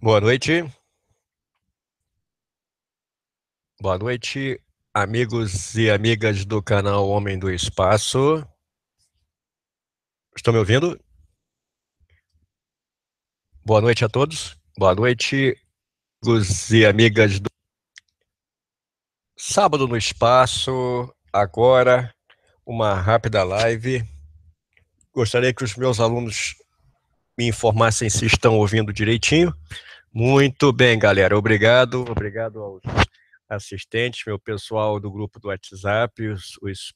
Boa noite. Boa noite, amigos e amigas do canal Homem do Espaço. Estão me ouvindo? Boa noite a todos. Boa noite, amigos e amigas do Sábado no Espaço, agora uma rápida live. Gostaria que os meus alunos me informassem se estão ouvindo direitinho. Muito bem, galera. Obrigado, obrigado aos assistentes, meu pessoal do grupo do WhatsApp, os, os,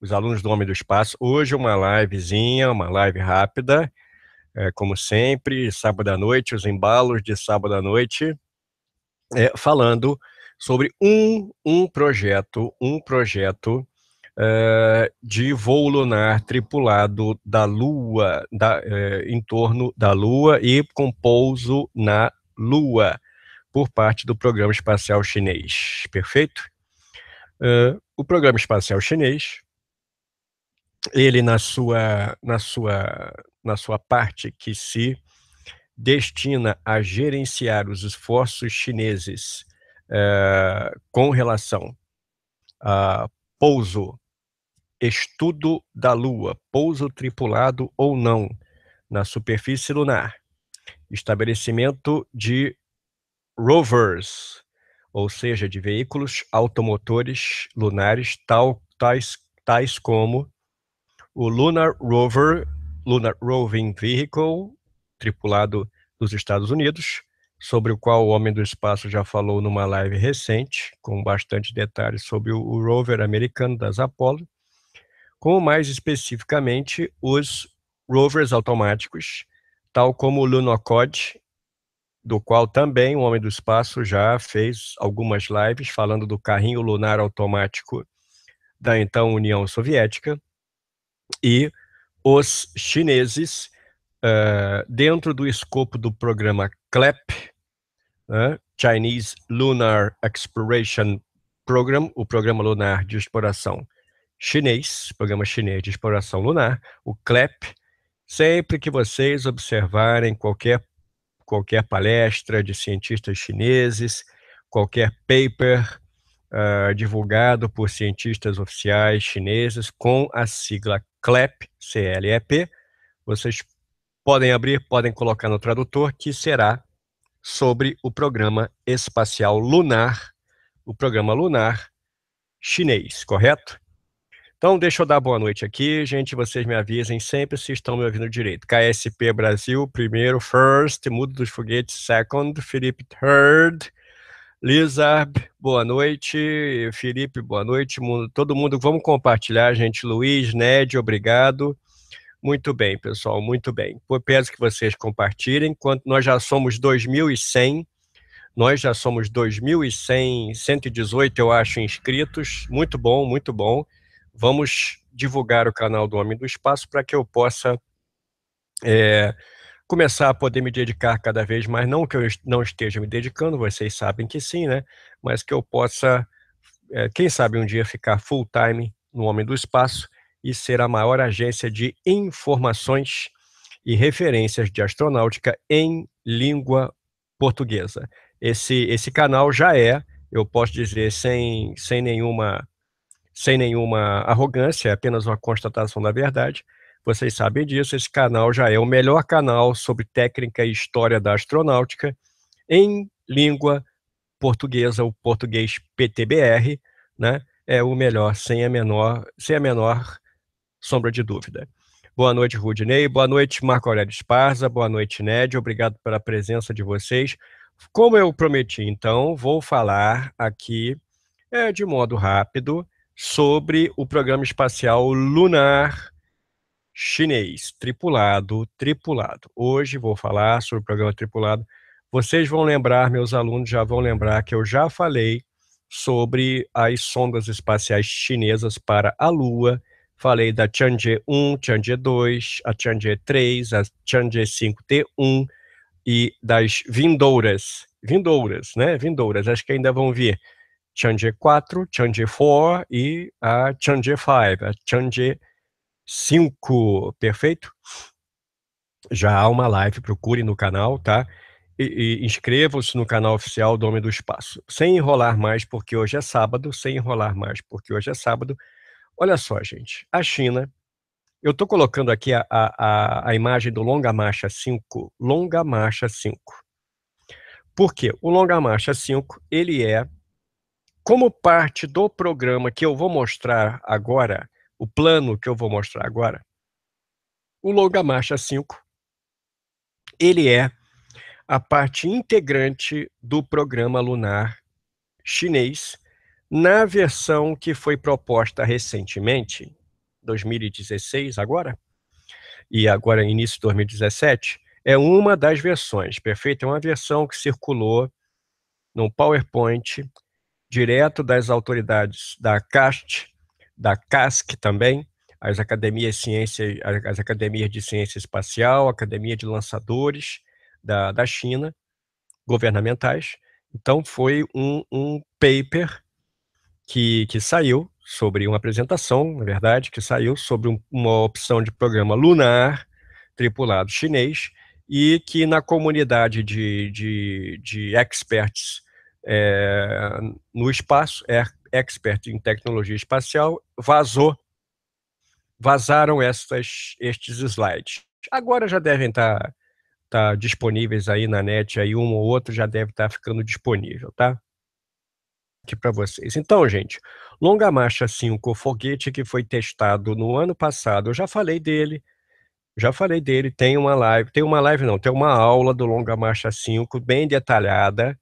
os alunos do Homem do Espaço. Hoje uma livezinha, uma live rápida, é, como sempre, sábado à noite, os embalos de sábado à noite, é, falando sobre um, um projeto, um projeto uh, de voo lunar tripulado da Lua, da, uh, em torno da Lua e com pouso na Lua, por parte do Programa Espacial Chinês. Perfeito? Uh, o Programa Espacial Chinês, ele na sua, na sua, na sua parte que se destina a gerenciar os esforços chineses com relação a pouso estudo da Lua, pouso tripulado ou não, na superfície lunar, estabelecimento de rovers, ou seja, de veículos automotores lunares tal, tais, tais como o Lunar Rover, Lunar Roving Vehicle, tripulado dos Estados Unidos, sobre o qual o Homem do Espaço já falou numa live recente, com bastante detalhes sobre o, o rover americano das Apollo, com mais especificamente os rovers automáticos, tal como o Lunocod, do qual também o Homem do Espaço já fez algumas lives falando do carrinho lunar automático da então União Soviética, e os chineses, uh, dentro do escopo do programa CLEP, uh, Chinese Lunar Exploration Program, o Programa Lunar de Exploração chinês, Programa Chinês de Exploração Lunar, o CLEP. Sempre que vocês observarem qualquer, qualquer palestra de cientistas chineses, qualquer paper uh, divulgado por cientistas oficiais chineses com a sigla CLEP, C-L-E-P, vocês podem abrir, podem colocar no tradutor, que será sobre o programa espacial lunar, o programa lunar chinês, correto? Então, deixa eu dar boa noite aqui, gente. Vocês me avisem sempre se estão me ouvindo direito. KSP Brasil, primeiro, first, Mudo dos Foguetes, second, Felipe, third, Lizard, boa noite, Felipe, boa noite, mundo, todo mundo. Vamos compartilhar, gente. Luiz, Ned, obrigado. Muito bem, pessoal, muito bem. Eu peço que vocês compartilhem. Quanto nós já somos 2.100, nós já somos 2.100, 118, eu acho, inscritos. Muito bom, muito bom vamos divulgar o canal do Homem do Espaço para que eu possa é, começar a poder me dedicar cada vez mais, não que eu não esteja me dedicando, vocês sabem que sim, né? Mas que eu possa, é, quem sabe um dia ficar full time no Homem do Espaço e ser a maior agência de informações e referências de astronáutica em língua portuguesa. Esse, esse canal já é, eu posso dizer sem, sem nenhuma sem nenhuma arrogância, é apenas uma constatação da verdade. Vocês sabem disso, esse canal já é o melhor canal sobre técnica e história da astronáutica em língua portuguesa, o português PTBR, né? É o melhor, sem a menor, sem a menor sombra de dúvida. Boa noite, Rudinei. Boa noite, Marco Aurélio Esparza. Boa noite, Ned. Obrigado pela presença de vocês. Como eu prometi, então, vou falar aqui é, de modo rápido sobre o programa espacial lunar chinês, tripulado, tripulado. Hoje vou falar sobre o programa tripulado. Vocês vão lembrar, meus alunos já vão lembrar que eu já falei sobre as sondas espaciais chinesas para a Lua. Falei da Chang'e 1, Chang'e 2, a Chang'e 3, a Chang'e 5T1 e das vindouras, vindouras, né? Vindouras, acho que ainda vão vir Chang'e 4, Chang'e 4 e a Chang'e 5, a Chang'e 5, perfeito? Já há uma live, procure no canal, tá? E, e inscrevam-se no canal oficial do Homem do Espaço. Sem enrolar mais, porque hoje é sábado, sem enrolar mais, porque hoje é sábado. Olha só, gente, a China, eu estou colocando aqui a, a, a imagem do Longa Marcha 5, Longa Marcha 5. Por quê? O Longa Marcha 5, ele é como parte do programa que eu vou mostrar agora, o plano que eu vou mostrar agora, o Longa Marcha 5, ele é a parte integrante do programa lunar chinês na versão que foi proposta recentemente, 2016 agora, e agora início de 2017, é uma das versões, perfeito? É uma versão que circulou no PowerPoint direto das autoridades da CAST, da CASC também, as academias, ciência, as academias de ciência espacial, academia de lançadores da, da China, governamentais. Então, foi um, um paper que, que saiu sobre uma apresentação, na verdade, que saiu sobre um, uma opção de programa lunar tripulado chinês e que na comunidade de, de, de experts é, no espaço, é expert em tecnologia espacial, vazou, vazaram essas, estes slides. Agora já devem estar tá, tá disponíveis aí na net, aí um ou outro já deve estar tá ficando disponível, tá? Aqui para vocês. Então, gente, Longa Marcha 5, foguete que foi testado no ano passado, eu já falei dele, já falei dele, tem uma live, tem uma live não, tem uma aula do Longa Marcha 5, bem detalhada,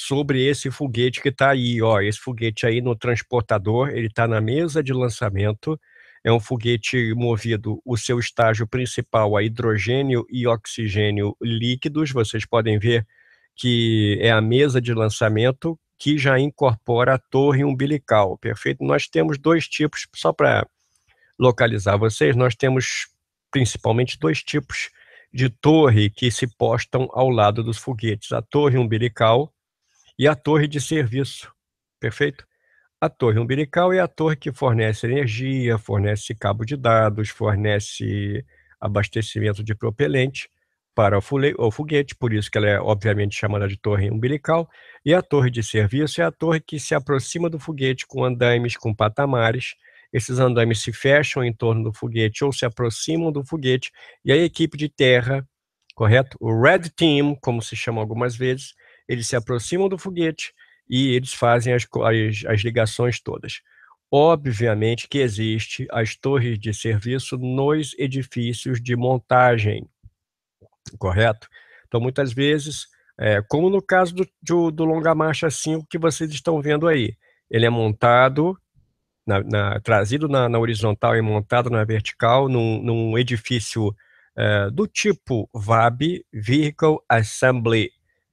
sobre esse foguete que está aí. Ó, esse foguete aí no transportador, ele está na mesa de lançamento. É um foguete movido, o seu estágio principal a é hidrogênio e oxigênio líquidos. Vocês podem ver que é a mesa de lançamento que já incorpora a torre umbilical. Perfeito? Nós temos dois tipos, só para localizar vocês, nós temos principalmente dois tipos de torre que se postam ao lado dos foguetes: a torre umbilical e a torre de serviço. Perfeito? A torre umbilical é a torre que fornece energia, fornece cabo de dados, fornece abastecimento de propelente para o foguete, por isso que ela é obviamente chamada de torre umbilical, e a torre de serviço é a torre que se aproxima do foguete com andaimes, com patamares. Esses andaimes se fecham em torno do foguete ou se aproximam do foguete, e a equipe de terra, correto? O Red Team, como se chama algumas vezes, eles se aproximam do foguete e eles fazem as, as, as ligações todas. Obviamente que existe as torres de serviço nos edifícios de montagem, correto? Então, muitas vezes, é, como no caso do, do, do, Longa Marcha 5 que vocês estão vendo aí, ele é montado, na, na, trazido na, na, horizontal e montado na vertical, num, num edifício é, do tipo VAB, Vehicle Assembly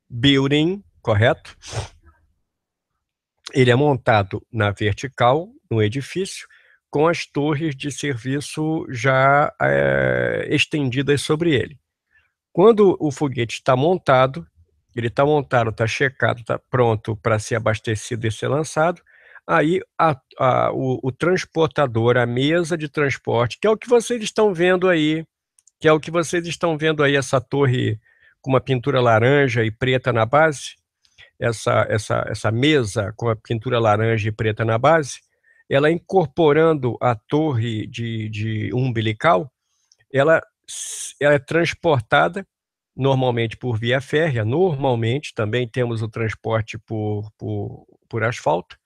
building, correto? Ele é montado na vertical, no edifício, com as torres de serviço já é, estendidas sobre ele. Quando o foguete está montado, ele está montado, está checado, está pronto para ser abastecido e ser lançado, aí a, a, o, o, transportador, a mesa de transporte, que é o que vocês estão vendo aí, que é o que vocês estão vendo aí, essa torre com uma pintura laranja e preta na base, essa, essa, essa mesa com a pintura laranja e preta na base, ela incorporando a torre de, de umbilical, ela, ela é transportada normalmente por via férrea, normalmente também temos o transporte por, por, por asfalto,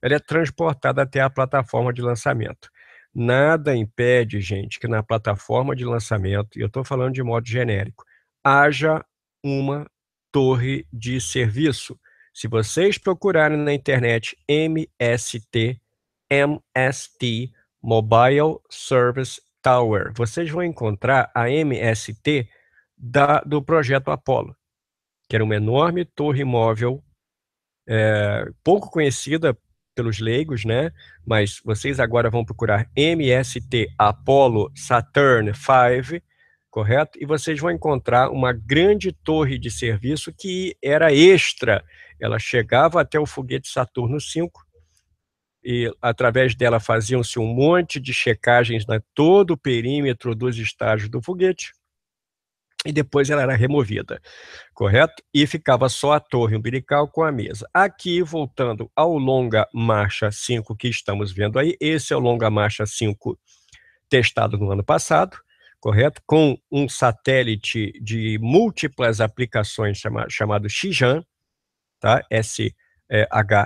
ela é transportada até a plataforma de lançamento. Nada impede, gente, que na plataforma de lançamento, e eu estou falando de modo genérico, haja uma torre de serviço. Se vocês procurarem na internet MST, MST, Mobile Service Tower, vocês vão encontrar a MST da, do projeto Apollo, que era uma enorme torre móvel, é, pouco conhecida pelos leigos, né? Mas vocês agora vão procurar MST Apollo Saturn 5 correto? E vocês vão encontrar uma grande torre de serviço que era extra. Ela chegava até o foguete Saturno 5 e através dela faziam-se um monte de checagens na todo o perímetro dos estágios do foguete e depois ela era removida, correto? E ficava só a torre umbilical com a mesa. Aqui, voltando ao longa marcha 5 que estamos vendo aí, esse é o longa marcha 5 testado no ano passado, correto? Com um satélite de múltiplas aplicações chama, chamado Xijan, tá? S-H-I-J-A-N,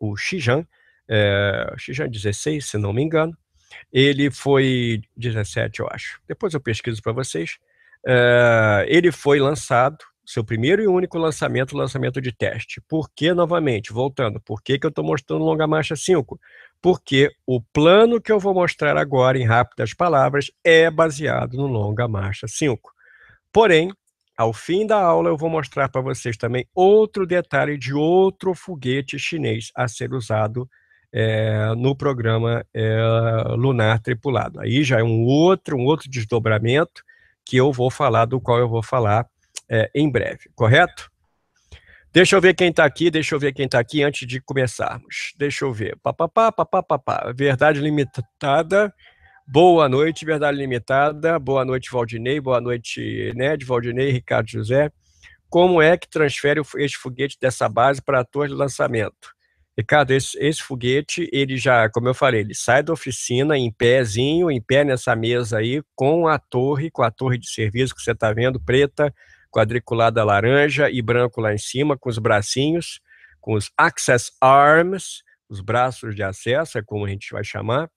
o Xijan, é, Xijan 16, se não me engano. Ele foi 17, eu acho. Depois eu pesquiso para vocês. É, ele foi lançado, seu primeiro e único lançamento, lançamento de teste. Por que, novamente, voltando, por que, que eu estou mostrando Longa Marcha 5? porque o plano que eu vou mostrar agora, em rápidas palavras, é baseado no Longa Marcha 5. Porém, ao fim da aula, eu vou mostrar para vocês também outro detalhe de outro foguete chinês a ser usado é, no programa é, lunar tripulado. Aí já é um outro, um outro desdobramento que eu vou falar, do qual eu vou falar é, em breve, correto? Deixa eu ver quem está aqui, deixa eu ver quem está aqui antes de começarmos. Deixa eu ver. Papapá, Verdade limitada. Boa noite, Verdade Limitada. Boa noite, Valdinei. Boa noite, Ned, Valdinei, Ricardo José. Como é que transfere este foguete dessa base para a torre de lançamento? Ricardo, esse, esse, foguete, ele já, como eu falei, ele sai da oficina em pézinho, em pé nessa mesa aí, com a torre, com a torre de serviço que você está vendo, preta, quadriculada laranja e branco lá em cima, com os bracinhos, com os access arms, os braços de acesso, é como a gente vai chamar,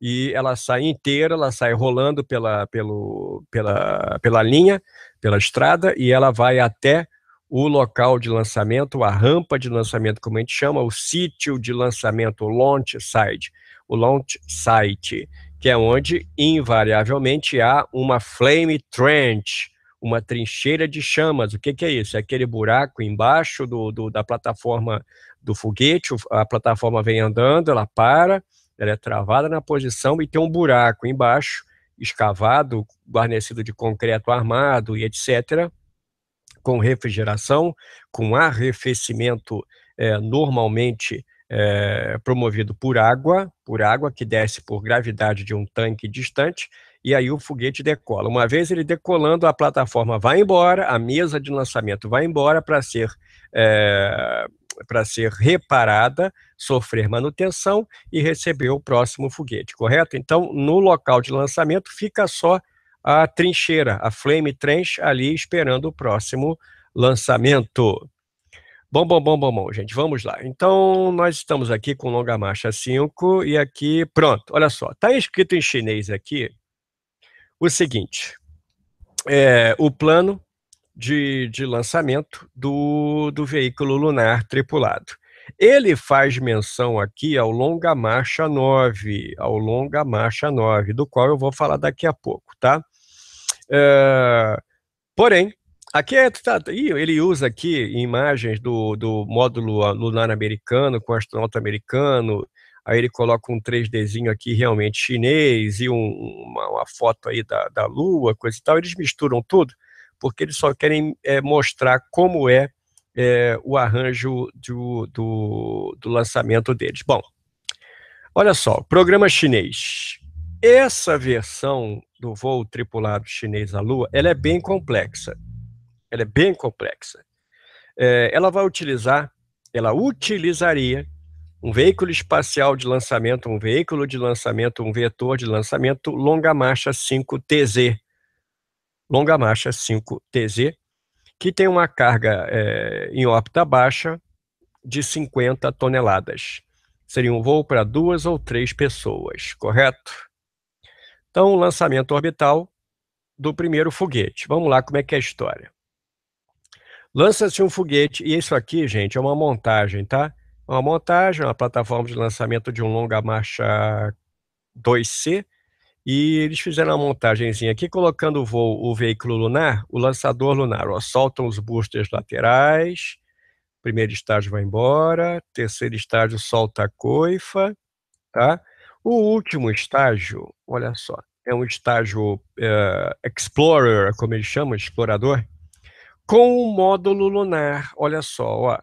e ela sai inteira, ela sai rolando pela, pelo, pela, pela linha, pela estrada, e ela vai até o local de lançamento, a rampa de lançamento, como a gente chama, o sítio de lançamento, o launch site, o launch site, que é onde invariavelmente há uma flame trench, uma trincheira de chamas. O que, que é isso? É aquele buraco embaixo do, do, da plataforma do foguete, a plataforma vem andando, ela para, ela é travada na posição e tem um buraco embaixo, escavado, guarnecido de concreto armado e etc., com refrigeração, com arrefecimento é, normalmente é, promovido por água, por água que desce por gravidade de um tanque distante, e aí o foguete decola. Uma vez ele decolando, a plataforma vai embora, a mesa de lançamento vai embora para ser. É, para ser reparada, sofrer manutenção e receber o próximo foguete, correto? Então, no local de lançamento fica só a trincheira, a flame trench ali esperando o próximo lançamento. Bom, bom, bom, bom, bom, gente, vamos lá. Então, nós estamos aqui com Longa Marcha 5 e aqui, pronto, olha só, está escrito em chinês aqui, o seguinte: é, o plano de, de lançamento do, do veículo lunar tripulado. Ele faz menção aqui ao Longa Marcha 9, ao Longa Marcha 9, do qual eu vou falar daqui a pouco, tá? É, porém, aqui é, tá, tá ele usa aqui imagens do, do módulo lunar americano com astronauta americano aí ele coloca um 3Dzinho aqui realmente chinês e um, uma, uma, foto aí da, da lua, coisa e tal, eles misturam tudo, porque eles só querem é, mostrar como é, é, o arranjo do, do, do lançamento deles. Bom, olha só, programa chinês. Essa versão do voo tripulado chinês à Lua, ela é bem complexa. Ela é bem complexa. É, ela vai utilizar, ela utilizaria um veículo espacial de lançamento, um veículo de lançamento, um vetor de lançamento, longa marcha 5TZ. Longa marcha 5TZ, que tem uma carga é, em órbita baixa de 50 toneladas. Seria um voo para duas ou três pessoas, correto? Então, o lançamento orbital do primeiro foguete. Vamos lá, como é que é a história. Lança-se um foguete, e isso aqui, gente, é uma montagem, tá? uma montagem, uma plataforma de lançamento de um longa marcha 2C, e eles fizeram uma montagenzinha aqui, colocando o voo, o veículo lunar, o lançador lunar. Ó, soltam os boosters laterais, primeiro estágio vai embora, terceiro estágio solta a coifa, tá? O último estágio, olha só, é um estágio uh, explorer, como eles chamam, explorador, com o módulo lunar. Olha só, ó,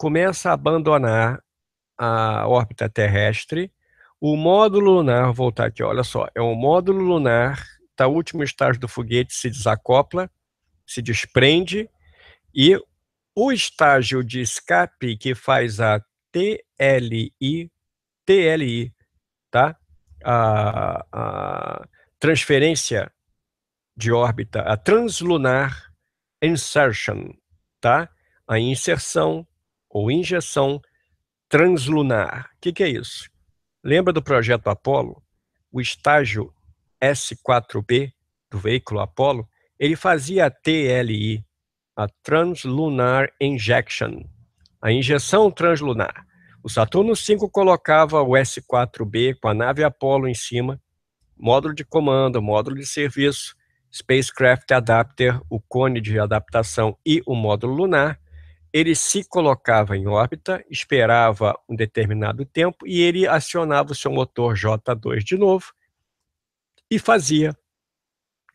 começa a abandonar a órbita terrestre, o módulo lunar, vou voltar aqui, olha só, é um módulo lunar, está o último estágio do foguete, se desacopla, se desprende, e o estágio de escape que faz a TLI, TLI, tá? A, a transferência de órbita, a translunar insertion, tá? A inserção ou injeção translunar. O que, que é isso? Lembra do projeto Apolo? O estágio S4B do veículo Apolo, ele fazia a TLI, a Translunar Injection, a injeção translunar. O Saturno V colocava o S4B com a nave Apollo em cima, módulo de comando, módulo de serviço, spacecraft adapter, o cone de adaptação e o módulo lunar ele se colocava em órbita, esperava um determinado tempo e ele acionava o seu motor J2 de novo e fazia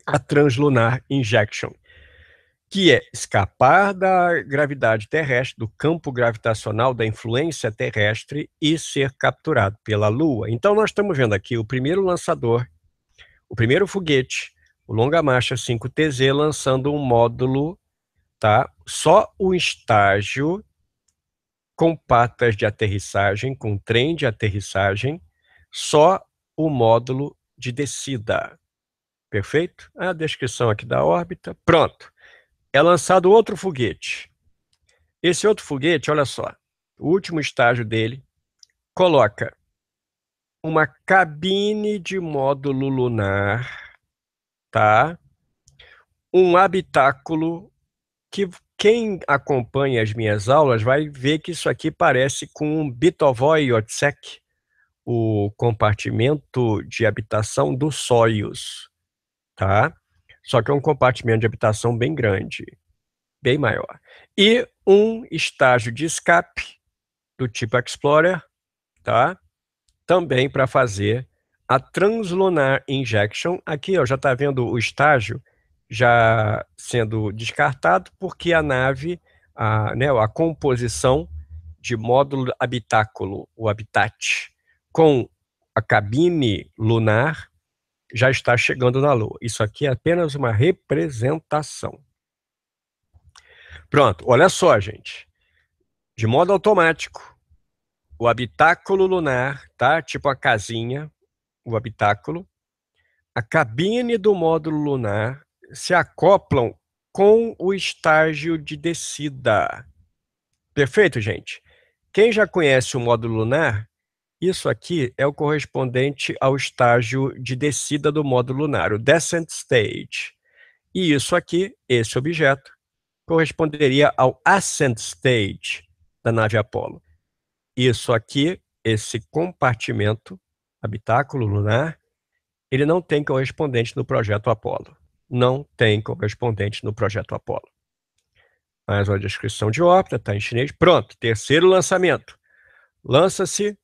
a Translunar Injection, que é escapar da gravidade terrestre, do campo gravitacional, da influência terrestre e ser capturado pela Lua. Então, nós estamos vendo aqui o primeiro lançador, o primeiro foguete, o Longa Marcha 5TZ, lançando um módulo tá, só o estágio com patas de aterrissagem, com trem de aterrissagem, só o módulo de descida. Perfeito? A descrição aqui da órbita. Pronto. É lançado outro foguete. Esse outro foguete, olha só, o último estágio dele, coloca uma cabine de módulo lunar, tá? Um habitáculo que quem acompanha as minhas aulas vai ver que isso aqui parece com um Bitovoy Otsek, o compartimento de habitação do Soyuz, tá? Só que é um compartimento de habitação bem grande, bem maior. E um estágio de escape do tipo Explorer, tá? Também para fazer a translunar injection. Aqui, ó, já está vendo o estágio já sendo descartado porque a nave, a, né, a composição de módulo habitáculo, o habitat, com a cabine lunar já está chegando na Lua. Isso aqui é apenas uma representação. Pronto, olha só, gente. De modo automático, o habitáculo lunar, tá? Tipo a casinha, o habitáculo, a cabine do módulo lunar se acoplam com o estágio de descida. Perfeito, gente? Quem já conhece o módulo lunar, isso aqui é o correspondente ao estágio de descida do módulo lunar, o descent stage. E isso aqui, esse objeto, corresponderia ao ascent stage da nave Apollo. Isso aqui, esse compartimento, habitáculo lunar, ele não tem correspondente no projeto Apollo não tem correspondente no projeto Apollo. Mais uma descrição de órbita, está em chinês. Pronto, terceiro lançamento. Lança-se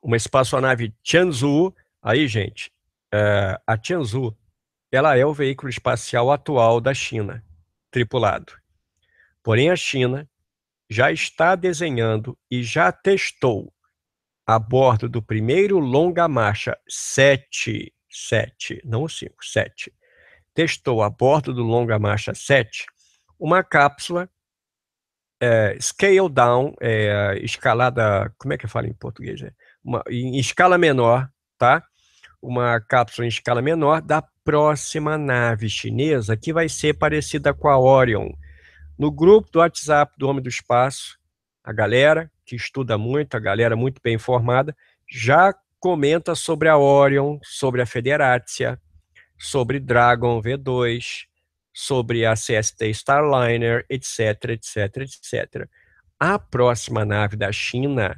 uma espaçonave Tianzhu. Aí, gente, é, a Tianzhu ela é o veículo espacial atual da China, tripulado. Porém, a China já está desenhando e já testou a bordo do primeiro longa marcha 7, 7, não 5, 7, testou a bordo do Longa Marcha 7 uma cápsula é, scale down, é, escalada, como é que fala em português? É? Uma, em escala menor, tá? Uma cápsula em escala menor da próxima nave chinesa que vai ser parecida com a Orion. No grupo do WhatsApp do Homem do Espaço, a galera que estuda muito, a galera muito bem informada, já comenta sobre a Orion, sobre a Federatia, sobre Dragon V2, sobre a CST Starliner, etc, etc, etc. A próxima nave da China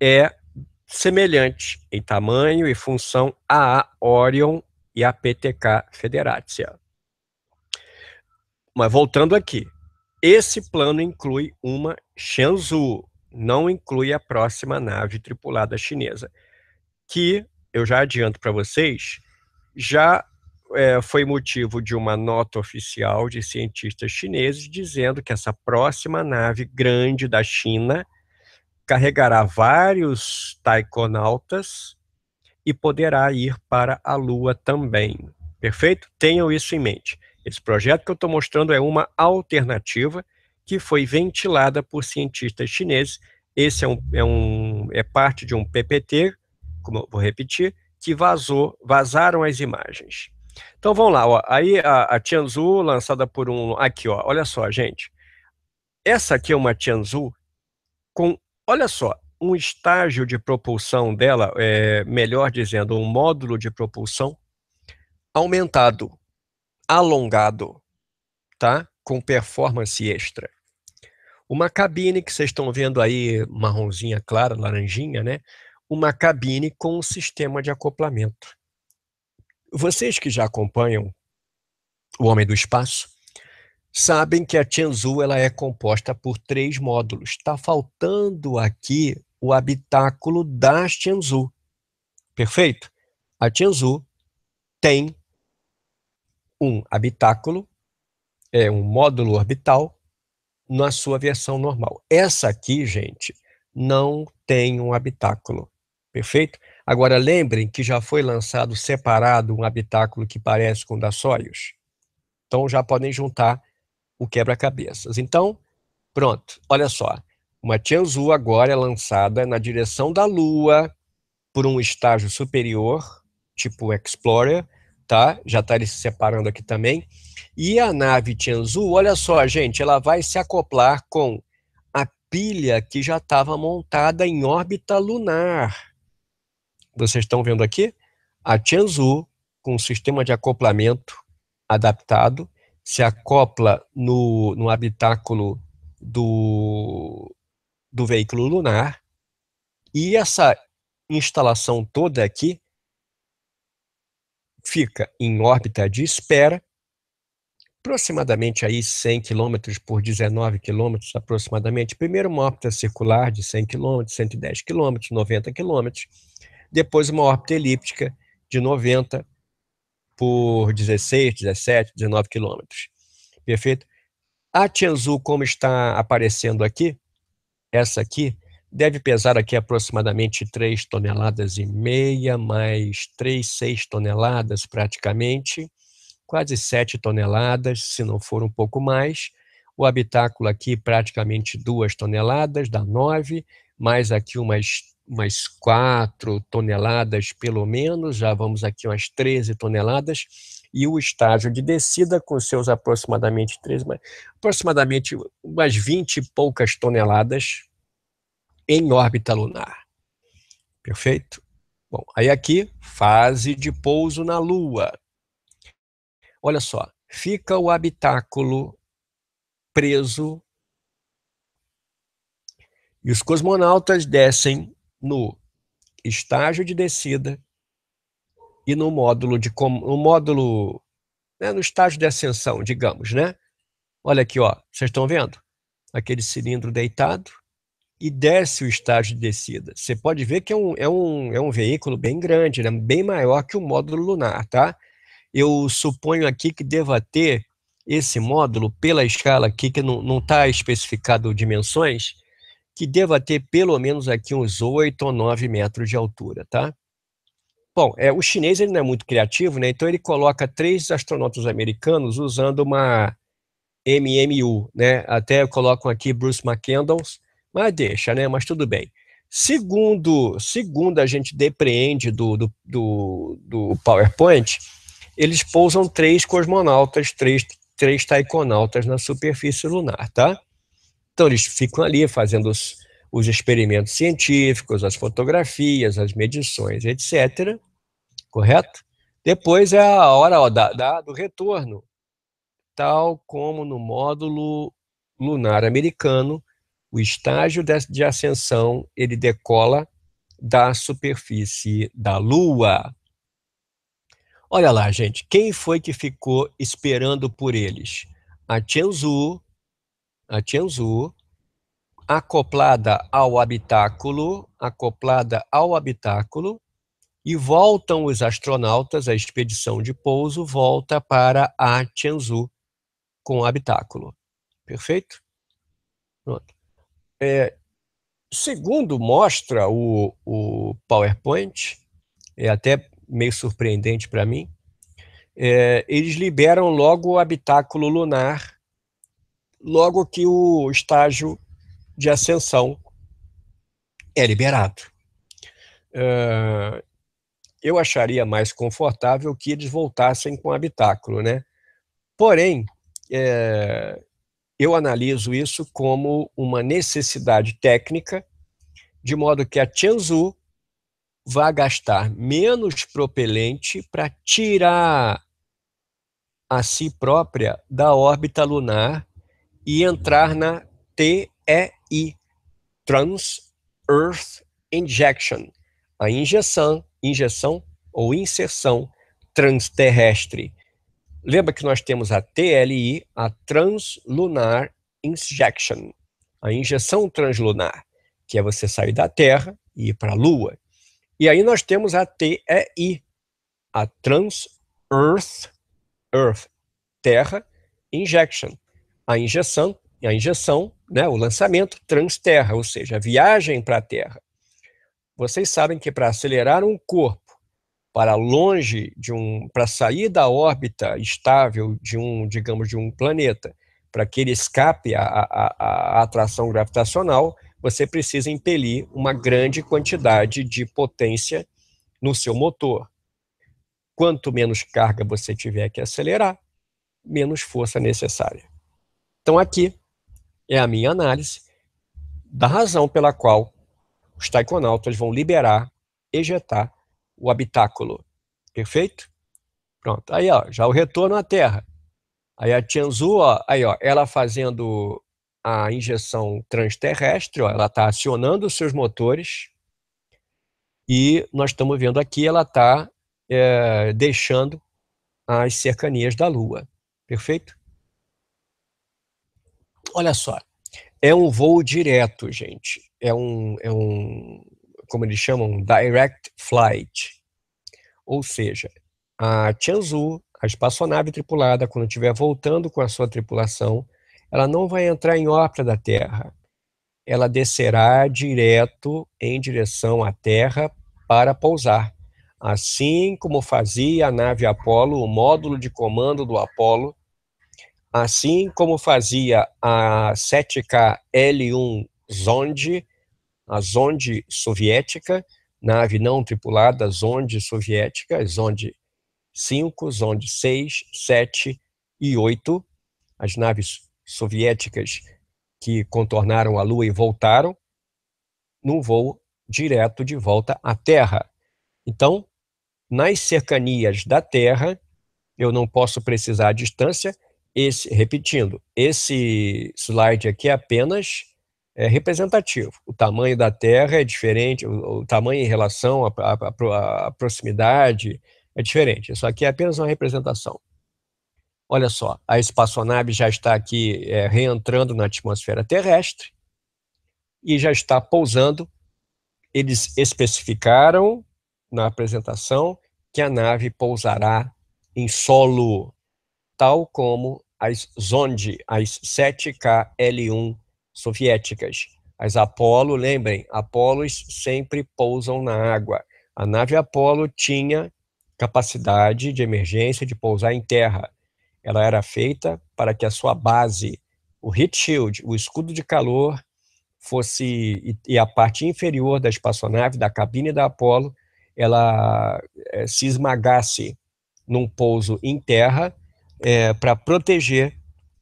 é semelhante em tamanho e função à Orion e à PTK Federatia. Mas voltando aqui, esse plano inclui uma Shenzhou, não inclui a próxima nave tripulada chinesa, que eu já adianto para vocês, já é, foi motivo de uma nota oficial de cientistas chineses dizendo que essa próxima nave grande da China carregará vários taikonautas e poderá ir para a Lua também. Perfeito? Tenham isso em mente. Esse projeto que eu estou mostrando é uma alternativa que foi ventilada por cientistas chineses. Esse é, um, é, um, é parte de um PPT, como eu vou repetir, que vazou, vazaram as imagens. Então vamos lá, ó, aí a, a Tianzu lançada por um aqui, ó, olha só, gente. Essa aqui é uma Tianzu com, olha só, um estágio de propulsão dela, é, melhor dizendo, um módulo de propulsão aumentado, alongado, tá? Com performance extra. Uma cabine que vocês estão vendo aí, marronzinha clara, laranjinha, né? uma cabine com um sistema de acoplamento. Vocês que já acompanham O Homem do Espaço sabem que a Tianzhou ela é composta por três módulos. Está faltando aqui o habitáculo da Tianzhou. Perfeito? A Tianzhou tem um habitáculo, é um módulo orbital na sua versão normal. Essa aqui, gente, não tem um habitáculo. Perfeito? Agora, lembrem que já foi lançado separado um habitáculo que parece com o da Soyuz. Então, já podem juntar o quebra-cabeças. Então, pronto. Olha só. Uma Tianzhu agora é lançada na direção da Lua por um estágio superior, tipo Explorer, tá? Já está ele se separando aqui também. E a nave Tianzhu, olha só, gente, ela vai se acoplar com a pilha que já estava montada em órbita lunar vocês estão vendo aqui, a Tianzu, com um sistema de acoplamento adaptado, se acopla no, no habitáculo do, do veículo lunar, e essa instalação toda aqui fica em órbita de espera, aproximadamente aí 100 km por 19 km aproximadamente. Primeiro uma órbita circular de 100 km, 110 km, 90 km depois uma órbita elíptica de 90 por 16, 17, 19 quilômetros. Perfeito? A Tianzu, como está aparecendo aqui, essa aqui, deve pesar aqui aproximadamente 3 toneladas e meia, mais 3, 6 toneladas praticamente, quase 7 toneladas, se não for um pouco mais. O habitáculo aqui praticamente 2 toneladas, dá 9, mais aqui umas, umas 4 toneladas pelo menos, já vamos aqui umas 13 toneladas, e o estágio de descida com seus aproximadamente 13, aproximadamente umas 20 e poucas toneladas em órbita lunar. Perfeito? Bom, aí aqui, fase de pouso na Lua. Olha só, fica o habitáculo preso e os cosmonautas descem no estágio de descida e no módulo de no módulo né, no estágio de ascensão, digamos, né? Olha aqui, ó, vocês estão vendo? Aquele cilindro deitado e desce o estágio de descida. Você pode ver que é um, é um, é um veículo bem grande, né? bem maior que o módulo lunar, tá? Eu suponho aqui que deva ter esse módulo, pela escala aqui, que não está especificado dimensões, que deva ter pelo menos aqui uns 8 ou 9 metros de altura, tá? Bom, é, o chinês ele não é muito criativo, né? Então ele coloca três astronautas americanos usando uma MMU, né? Até colocam aqui Bruce McCandles, mas deixa, né? Mas tudo bem. Segundo, segundo a gente depreende do, do, do, do PowerPoint, eles pousam três cosmonautas, três, três taikonautas na superfície lunar, tá? Então, eles ficam ali fazendo os, os experimentos científicos, as fotografias, as medições, etc. Correto? Depois é a hora ó, da, da, do retorno, tal como no módulo lunar americano, o estágio de, de ascensão ele decola da superfície da Lua. Olha lá, gente, quem foi que ficou esperando por eles? A Tianzu, a Tianzu, acoplada ao habitáculo, acoplada ao habitáculo, e voltam os astronautas, a expedição de pouso volta para a Tianzu com o habitáculo. Perfeito? Pronto. É, segundo mostra o, o PowerPoint, é até meio surpreendente para mim, é, eles liberam logo o habitáculo lunar logo que o estágio de ascensão é liberado. Uh, eu acharia mais confortável que eles voltassem com o habitáculo, né? Porém, é, eu analiso isso como uma necessidade técnica, de modo que a Tianzu vá gastar menos propelente para tirar a si própria da órbita lunar e entrar na TEI, Trans Earth Injection, a injeção, injeção ou inserção transterrestre. Lembra que nós temos a TLI, a Translunar Injection, a injeção translunar, que é você sair da Terra e ir para a Lua. E aí nós temos a TEI, a Trans Earth, Earth, Terra Injection, a injeção, a injeção, né, o lançamento transterra, ou seja, a viagem para a Terra. Vocês sabem que para acelerar um corpo para longe de um, para sair da órbita estável de um, digamos, de um planeta, para que ele escape a, a, a, atração gravitacional, você precisa impelir uma grande quantidade de potência no seu motor. Quanto menos carga você tiver que acelerar, menos força necessária. Então, aqui é a minha análise da razão pela qual os taikonautas vão liberar, ejetar o habitáculo. Perfeito? Pronto. Aí, ó, já o retorno à Terra. Aí a Tianzu, ó, aí, ó, ela fazendo a injeção transterrestre, ó, ela está acionando os seus motores e nós estamos vendo aqui, ela está é, eh, deixando as cercanias da Lua. Perfeito? Olha só, é um voo direto, gente. É um, é um como eles chamam, direct flight. Ou seja, a Tianzhu, a espaçonave tripulada, quando estiver voltando com a sua tripulação, ela não vai entrar em órbita da Terra. Ela descerá direto em direção à Terra para pousar. Assim como fazia a nave Apolo, o módulo de comando do Apolo assim como fazia a 7K L1 Zond, a Zond soviética, nave não tripulada Zond soviética, Zond 5, Zond 6, 7 e 8, as naves soviéticas que contornaram a Lua e voltaram, num voo direto de volta à Terra. Então, nas cercanias da Terra, eu não posso precisar a distância, esse, repetindo, esse slide aqui é apenas é, representativo. O tamanho da Terra é diferente, o, o tamanho em relação à proximidade é diferente. Isso aqui é apenas uma representação. Olha só, a espaçonave já está aqui é, reentrando na atmosfera terrestre e já está pousando. Eles especificaram na apresentação que a nave pousará em solo tal como as Zondi, as 7 k l 1 soviéticas. As Apollo, lembrem, Apolos sempre pousam na água. A nave Apollo tinha capacidade de emergência de pousar em terra. Ela era feita para que a sua base, o heat shield, o escudo de calor, fosse e, a parte inferior da espaçonave, da cabine da Apollo, ela eh, se esmagasse num pouso em terra é, para proteger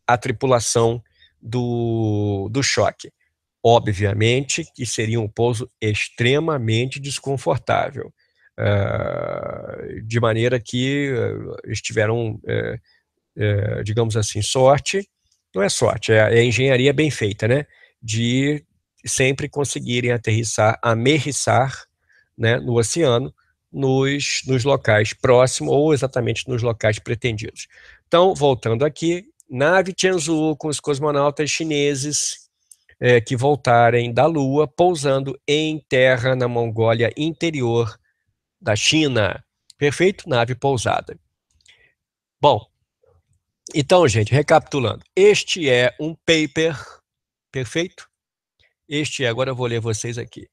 a tripulação do, do choque. Obviamente que seria um pouso extremamente desconfortável, uh, de maneira que uh, ah, estiveram, uh, é, é, digamos assim, sorte, não é sorte, é, é engenharia bem feita, né? De sempre conseguirem aterrissar, amerrissar né, no oceano, nos, nos locais próximos ou exatamente nos locais pretendidos. Então, voltando aqui, nave Tianzhou com os cosmonautas chineses é, que voltarem da Lua, pousando em terra na Mongólia interior da China. Perfeito? Nave pousada. Bom, então, gente, recapitulando. Este é um paper, perfeito? Este é, agora eu vou ler vocês aqui.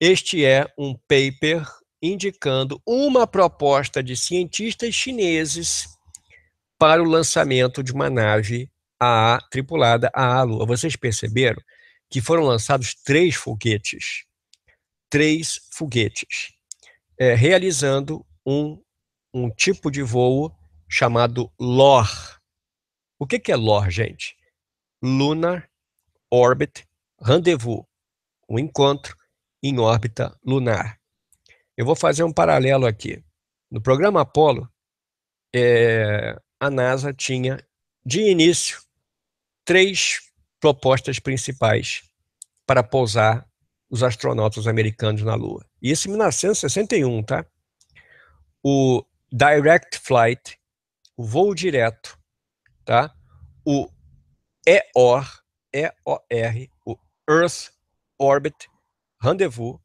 Este é um paper indicando uma proposta de cientistas chineses para o lançamento de uma nave a tripulada à Lua. Vocês perceberam que foram lançados três foguetes, três foguetes, é, realizando um, um tipo de voo chamado LOR. O que, que é LOR, gente? Lunar Orbit Rendezvous, um encontro em órbita lunar. Eu vou fazer um paralelo aqui. No programa Apollo, é, a NASA tinha, de início, três propostas principais para pousar os astronautas americanos na Lua. E isso em 1961, tá? O Direct Flight, o voo direto, tá? O EOR, EOR, o Earth Orbit Rendezvous,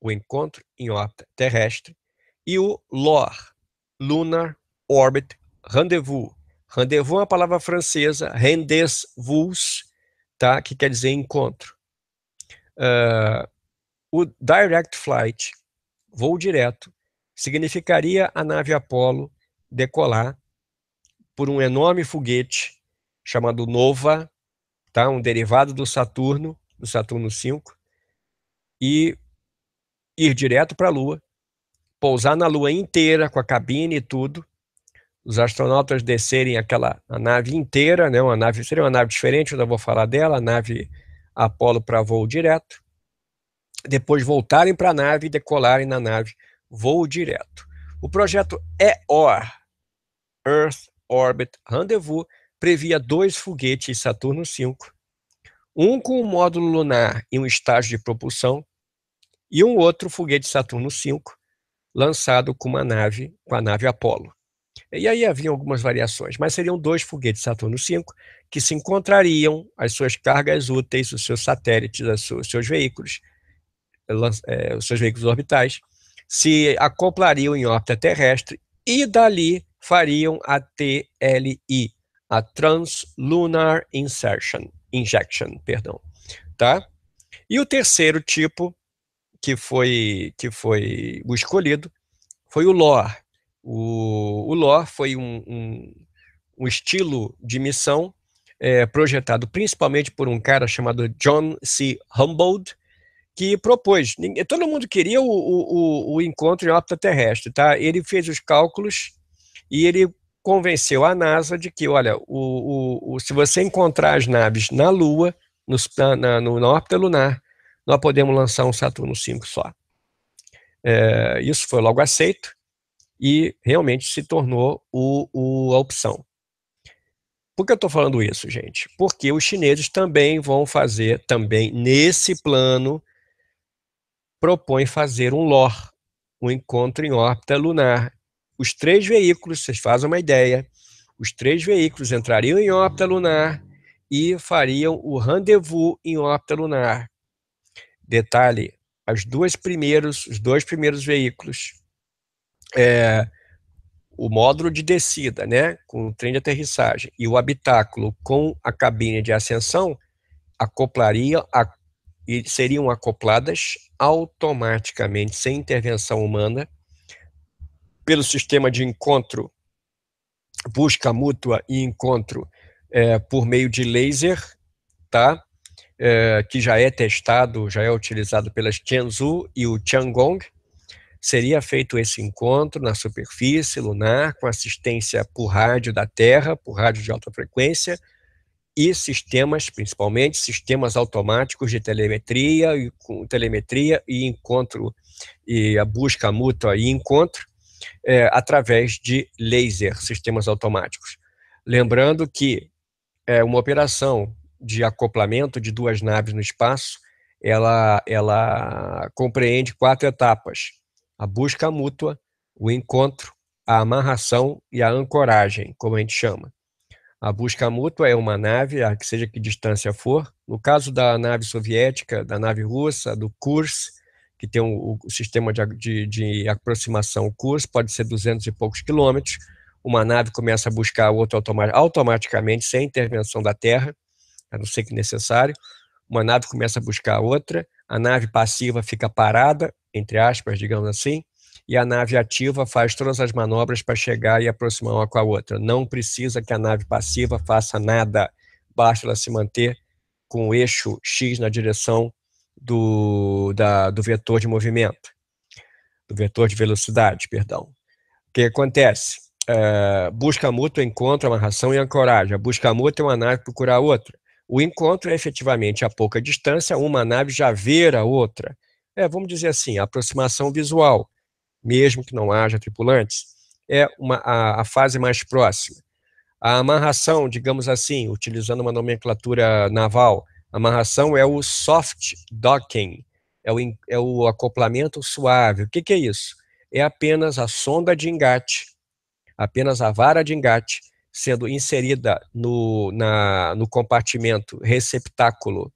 o encontro em órbita terrestre, e o LOR, Lunar Orbit rendezvous. Rendezvous é uma palavra francesa, rendez-vous, tá? que quer dizer encontro. Uh, o direct flight, voo direto, significaria a nave Apollo decolar por um enorme foguete chamado Nova, tá? um derivado do Saturno, do Saturno 5, e ir direto para a Lua, pousar na Lua inteira com a cabine e tudo, os astronautas descerem aquela a nave inteira, né, uma nave, seria uma nave diferente, eu não vou falar dela, a nave Apollo para voo direto, depois voltarem para a nave e decolarem na nave voo direto. O projeto EOR, Earth Orbit Rendezvous, previa dois foguetes Saturno V, um com um módulo lunar e um estágio de propulsão, e um outro foguete Saturno V, lançado com uma nave, com a nave Apollo. E aí havia algumas variações, mas seriam dois foguetes Saturno V que se encontrariam as suas cargas úteis, os seus satélites, os seus veículos, é, os seus veículos orbitais, se acoplariam em órbita terrestre e dali fariam a TLI, a Translunar Insertion, Injection, perdão, tá? E o terceiro tipo que foi que foi o escolhido foi o LOR, o, o foi um, um, um estilo de missão é, projetado principalmente por um cara chamado John C. Humboldt, que propôs. Todo mundo queria o, o, o encontro em órbita terrestre, tá? Ele fez os cálculos e ele convenceu a NASA de que, olha, o, o se você encontrar as naves na Lua, no, na, na órbita lunar, nós podemos lançar um Saturno V só. É, isso foi logo aceito e realmente se tornou o, o a opção. Por que eu estou falando isso, gente? Porque os chineses também vão fazer, também nesse plano, propõe fazer um LOR, um encontro em órbita lunar. Os três veículos, vocês fazem uma ideia, os três veículos entrariam em órbita lunar e fariam o rendezvous em órbita lunar. Detalhe, as duas primeiros, os dois primeiros veículos é, o módulo de descida, né, com o trem de aterrissagem, e o habitáculo com a cabine de ascensão, acoplaria a, e seriam acopladas automaticamente, sem intervenção humana, pelo sistema de encontro, busca mútua e encontro é, por meio de laser, tá? É, que já é testado, já é utilizado pelas Tianzhu e o Tiangong, seria feito esse encontro na superfície lunar, com assistência por rádio da Terra, por rádio de alta frequência, e sistemas, principalmente sistemas automáticos de telemetria e telemetria e encontro e a busca mútua e encontro é, através de laser, sistemas automáticos. Lembrando que é, uma operação de acoplamento de duas naves no espaço, ela, ela compreende quatro etapas a busca mútua, o encontro, a amarração e a ancoragem, como a gente chama. A busca mútua é uma nave, a que seja que distância for. No caso da nave soviética, da nave russa, do Kurs, que tem o, um, um sistema de, de, de aproximação Kurs, pode ser 200 e poucos quilômetros. Uma nave começa a buscar a outra automaticamente, sem intervenção da Terra, a não ser que necessário. Uma nave começa a buscar a outra, a nave passiva fica parada, entre aspas, digamos assim, e a nave ativa faz todas as manobras para chegar e aproximar uma com a outra. Não precisa que a nave passiva faça nada, basta ela se manter com o eixo X na direção do, da, do vetor de movimento, do vetor de velocidade, perdão. O que acontece? Uh, busca mútua, encontra, amarração e ancoragem. A busca mútua é uma nave procurar outra. O encontro é efetivamente a pouca distância, uma nave já ver a outra é, vamos dizer assim, aproximação visual, mesmo que não haja tripulantes, é uma, a, a fase mais próxima. A amarração, digamos assim, utilizando uma nomenclatura naval, amarração é o soft docking, é o, é o acoplamento suave. O que, que é isso? É apenas a sonda de engate, apenas a vara de engate, sendo inserida no, na, no compartimento receptáculo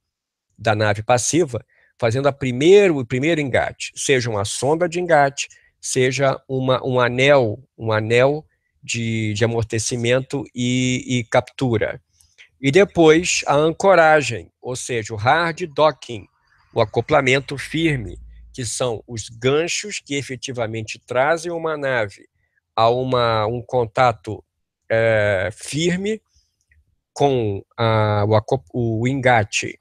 da nave passiva, fazendo a primeiro, o primeiro engate, seja uma sonda de engate, seja uma, um anel, um anel de, de amortecimento e, e captura. E depois a ancoragem, ou seja, o hard docking, o acoplamento firme, que são os ganchos que efetivamente trazem uma nave a uma, um contato é, firme com a, o, o engate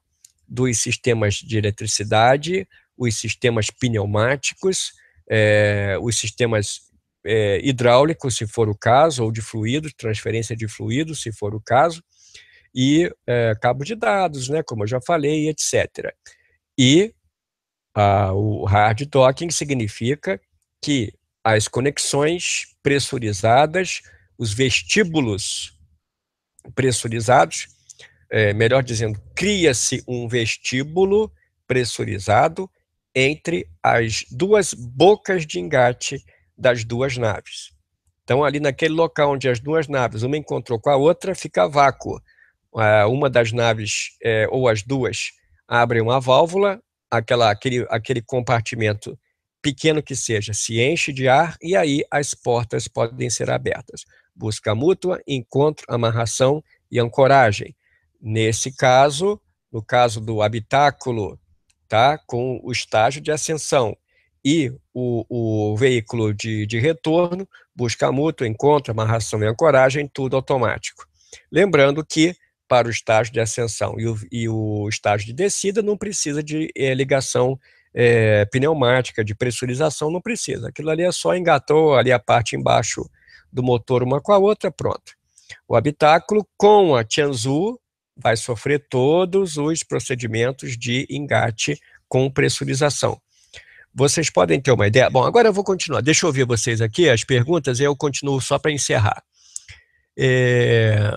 dos sistemas de eletricidade, os sistemas pneumáticos, é, os sistemas é, hidráulicos, se for o caso, ou de fluido, transferência de fluido, se for o caso, e é, cabo de dados, né, como eu já falei, etc. E a, o hard docking significa que as conexões pressurizadas, os vestíbulos pressurizados, é, melhor dizendo, cria-se um vestíbulo pressurizado entre as duas bocas de engate das duas naves. Então, ali naquele local onde as duas naves, uma encontrou com a outra, fica vácuo. Ah, uma das naves, é, ou as duas, abrem uma válvula, aquela, aquele, aquele compartimento pequeno que seja, se enche de ar e aí as portas podem ser abertas. Busca mútua, encontro, amarração e ancoragem nesse caso, no caso do habitáculo, tá? com o estágio de ascensão e o, o veículo de, de retorno, busca mútua, encontro, amarração e ancoragem, tudo automático. Lembrando que para o estágio de ascensão e o, e o estágio de descida não precisa de é, ligação é, pneumática, de pressurização, não precisa. Aquilo ali é só engatou ali a parte embaixo do motor uma com a outra, pronto. O habitáculo com a Tianzu, vai sofrer todos os procedimentos de engate com pressurização. Vocês podem ter uma ideia? Bom, agora eu vou continuar. Deixa eu ouvir vocês aqui as perguntas e eu continuo só para encerrar. É...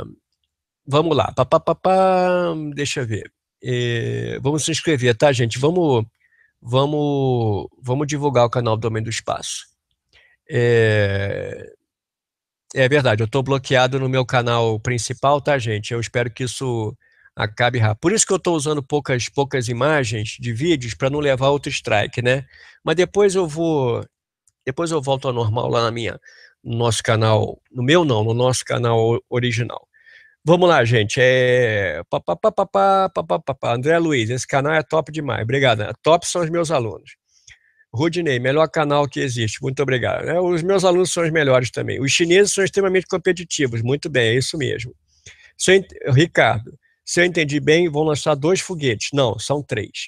Vamos lá. Pá, pá, pá, pá. Deixa eu ver. É... Vamos se inscrever, tá, gente? Vamos, vamos, vamos divulgar o canal do Homem do Espaço. É... É verdade, eu estou bloqueado no meu canal principal, tá, gente? Eu espero que isso acabe rápido. Por isso que eu estou usando poucas, poucas imagens de vídeos para não levar outro strike, né? Mas depois eu vou, depois eu volto ao normal lá na minha, no nosso canal, no meu não, no nosso canal original. Vamos lá, gente. É André Luiz, esse canal é top demais. Obrigado. Né? Top são os meus alunos. Rudinei, melhor canal que existe. Muito obrigado. É, os meus alunos são os melhores também. Os chineses são extremamente competitivos. Muito bem, é isso mesmo. Se ent... Ricardo, se eu entendi bem, vão lançar dois foguetes. Não, são três.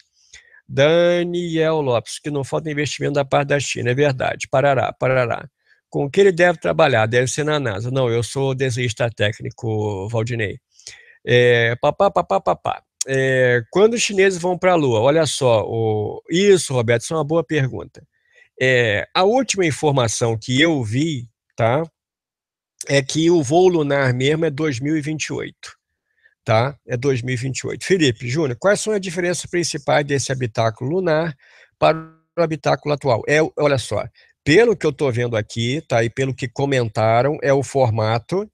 Daniel Lopes, que não falta investimento da parte da China, é verdade. Parará, parará. Com o que ele deve trabalhar? Deve ser na NASA. Não, eu sou desenhista técnico, Valdinei. É, papá, papá, papá é, quando os chineses vão para a Lua? Olha só, o... isso, Roberto, isso é uma boa pergunta. É, a última informação que eu vi, tá, é que o voo lunar mesmo é 2028, tá? É 2028. Felipe, Júnior, quais são as diferenças principais desse habitáculo lunar para o habitáculo atual? É, olha só, pelo que eu estou vendo aqui, tá, e pelo que comentaram, é o formato,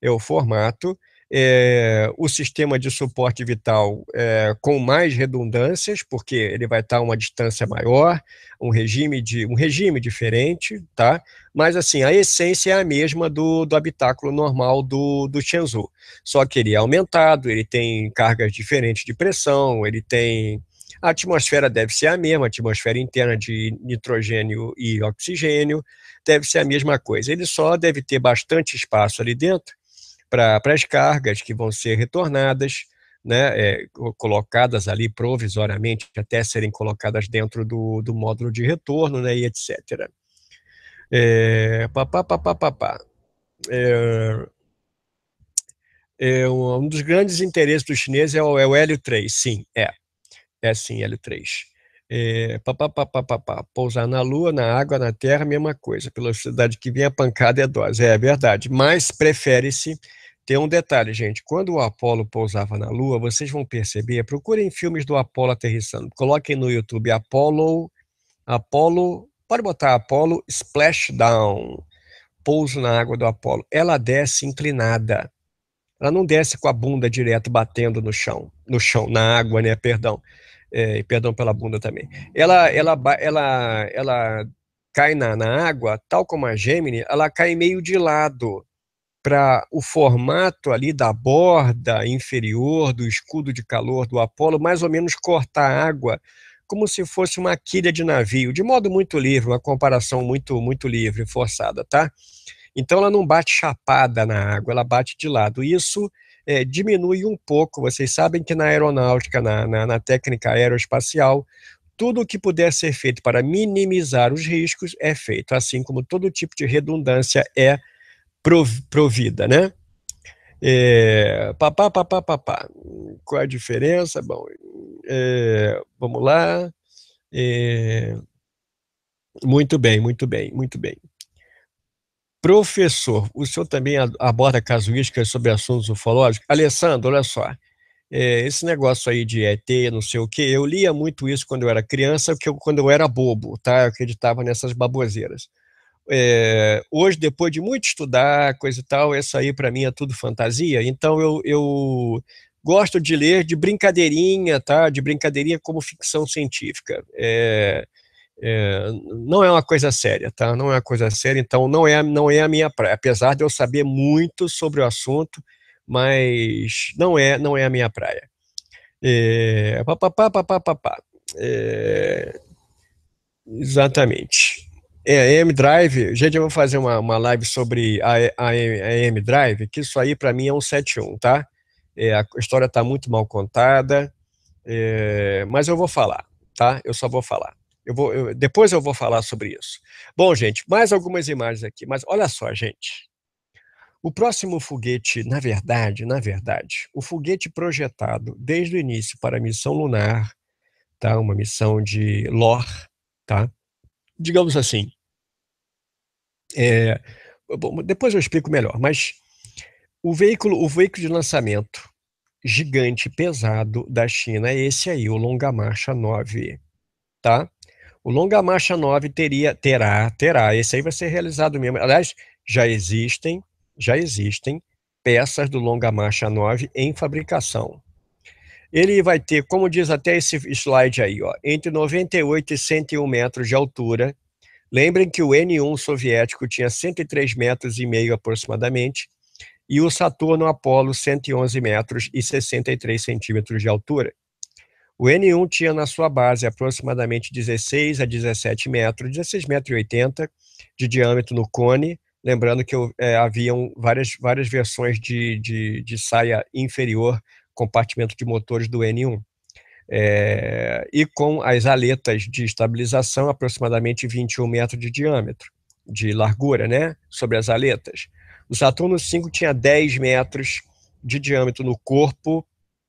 é o formato, é, o sistema de suporte vital é, com mais redundâncias, porque ele vai estar a uma distância maior, um regime, de, um regime diferente, tá? Mas, assim, a essência é a mesma do, do habitáculo normal do, do Shenzhou. Só que ele é aumentado, ele tem cargas diferentes de pressão, ele tem... A atmosfera deve ser a mesma, a atmosfera interna de nitrogênio e oxigênio deve ser a mesma coisa. Ele só deve ter bastante espaço ali dentro para as cargas que vão ser retornadas, né, é, colocadas ali provisoriamente até serem colocadas dentro do, do módulo de retorno né, e etc. É, pá, pá, pá, pá, pá, pá. É, é, um dos grandes interesses dos chineses é o, é o hélio 3, sim, é. É sim, hélio 3. É, pá, pá, pá, pá, pá, pá, pousar na lua, na água, na terra, mesma coisa. Velocidade que vem, a pancada é dose. É, é verdade. Mas prefere-se ter um detalhe, gente. Quando o Apolo pousava na lua, vocês vão perceber. Procurem filmes do Apolo aterrissando. Coloquem no YouTube Apolo. Apolo. Pode botar Apolo Splashdown. Pouso na água do Apolo. Ela desce inclinada. Ela não desce com a bunda direto batendo no chão. No chão, na água, né? Perdão é, e perdão pela bunda também, ela, ela, ela, ela cai na, na água, tal como a Gemini, ela cai meio de lado para o formato ali da borda inferior do escudo de calor do Apolo mais ou menos cortar a água como se fosse uma quilha de navio, de modo muito livre, uma comparação muito muito livre, forçada, tá? Então ela não bate chapada na água, ela bate de lado. Isso é, diminui um pouco. Vocês sabem que na aeronáutica, na, na, na técnica aeroespacial, tudo o que puder ser feito para minimizar os riscos é feito, assim como todo tipo de redundância é provida, né? É, pá pá pá. Qual a diferença? Bom, é, vamos lá. É, muito bem, muito bem, muito bem. Professor, o senhor também aborda casuísticas sobre assuntos ufológicos? Alessandro, olha só, é, esse negócio aí de ET, não sei o que, eu lia muito isso quando eu era criança, porque eu, quando eu era bobo, tá? Eu acreditava nessas baboseiras. É, hoje, depois de muito estudar, coisa e tal, isso aí para mim é tudo fantasia, então eu, eu, gosto de ler de brincadeirinha, tá? De brincadeirinha como ficção científica. É, é, não é uma coisa séria, tá? Não é uma coisa séria, então não é, não é a minha praia. Apesar de eu saber muito sobre o assunto, mas não é, não é a minha praia. É, pá, pá, pá, pá, pá, pá. É, exatamente. É, m Drive, gente, eu vou fazer uma, uma live sobre a, a, a Drive, que isso aí para mim é um 71, tá? É, a história tá muito mal contada, é, mas eu vou falar, tá? Eu só vou falar. Eu vou, eu, depois eu vou falar sobre isso. Bom, gente, mais algumas imagens aqui, mas olha só, gente. O próximo foguete, na verdade, na verdade, o foguete projetado desde o início para a missão lunar, tá? Uma missão de LOR, tá? Digamos assim. É, bom, depois eu explico melhor, mas o veículo, o veículo de lançamento gigante pesado da China é esse aí, o Longa Marcha 9, tá? O Longa Marcha 9 teria, terá, terá, esse aí vai ser realizado mesmo. Aliás, já existem, já existem peças do Longa Marcha 9 em fabricação. Ele vai ter, como diz até esse slide aí, ó, entre 98 e 101 metros de altura. Lembrem que o N1 soviético tinha 103 metros e meio aproximadamente e o Saturno Apolo 111 metros e 63 centímetros de altura. O N1 tinha na sua base aproximadamente 16 a 17 metros, 16 metros e 80 de diâmetro no cone, lembrando que é, haviam várias, várias versões de, de, de, saia inferior, compartimento de motores do N1. É, e com as aletas de estabilização, aproximadamente 21 metros de diâmetro, de largura, né? Sobre as aletas. O Saturno V tinha 10 metros de diâmetro no corpo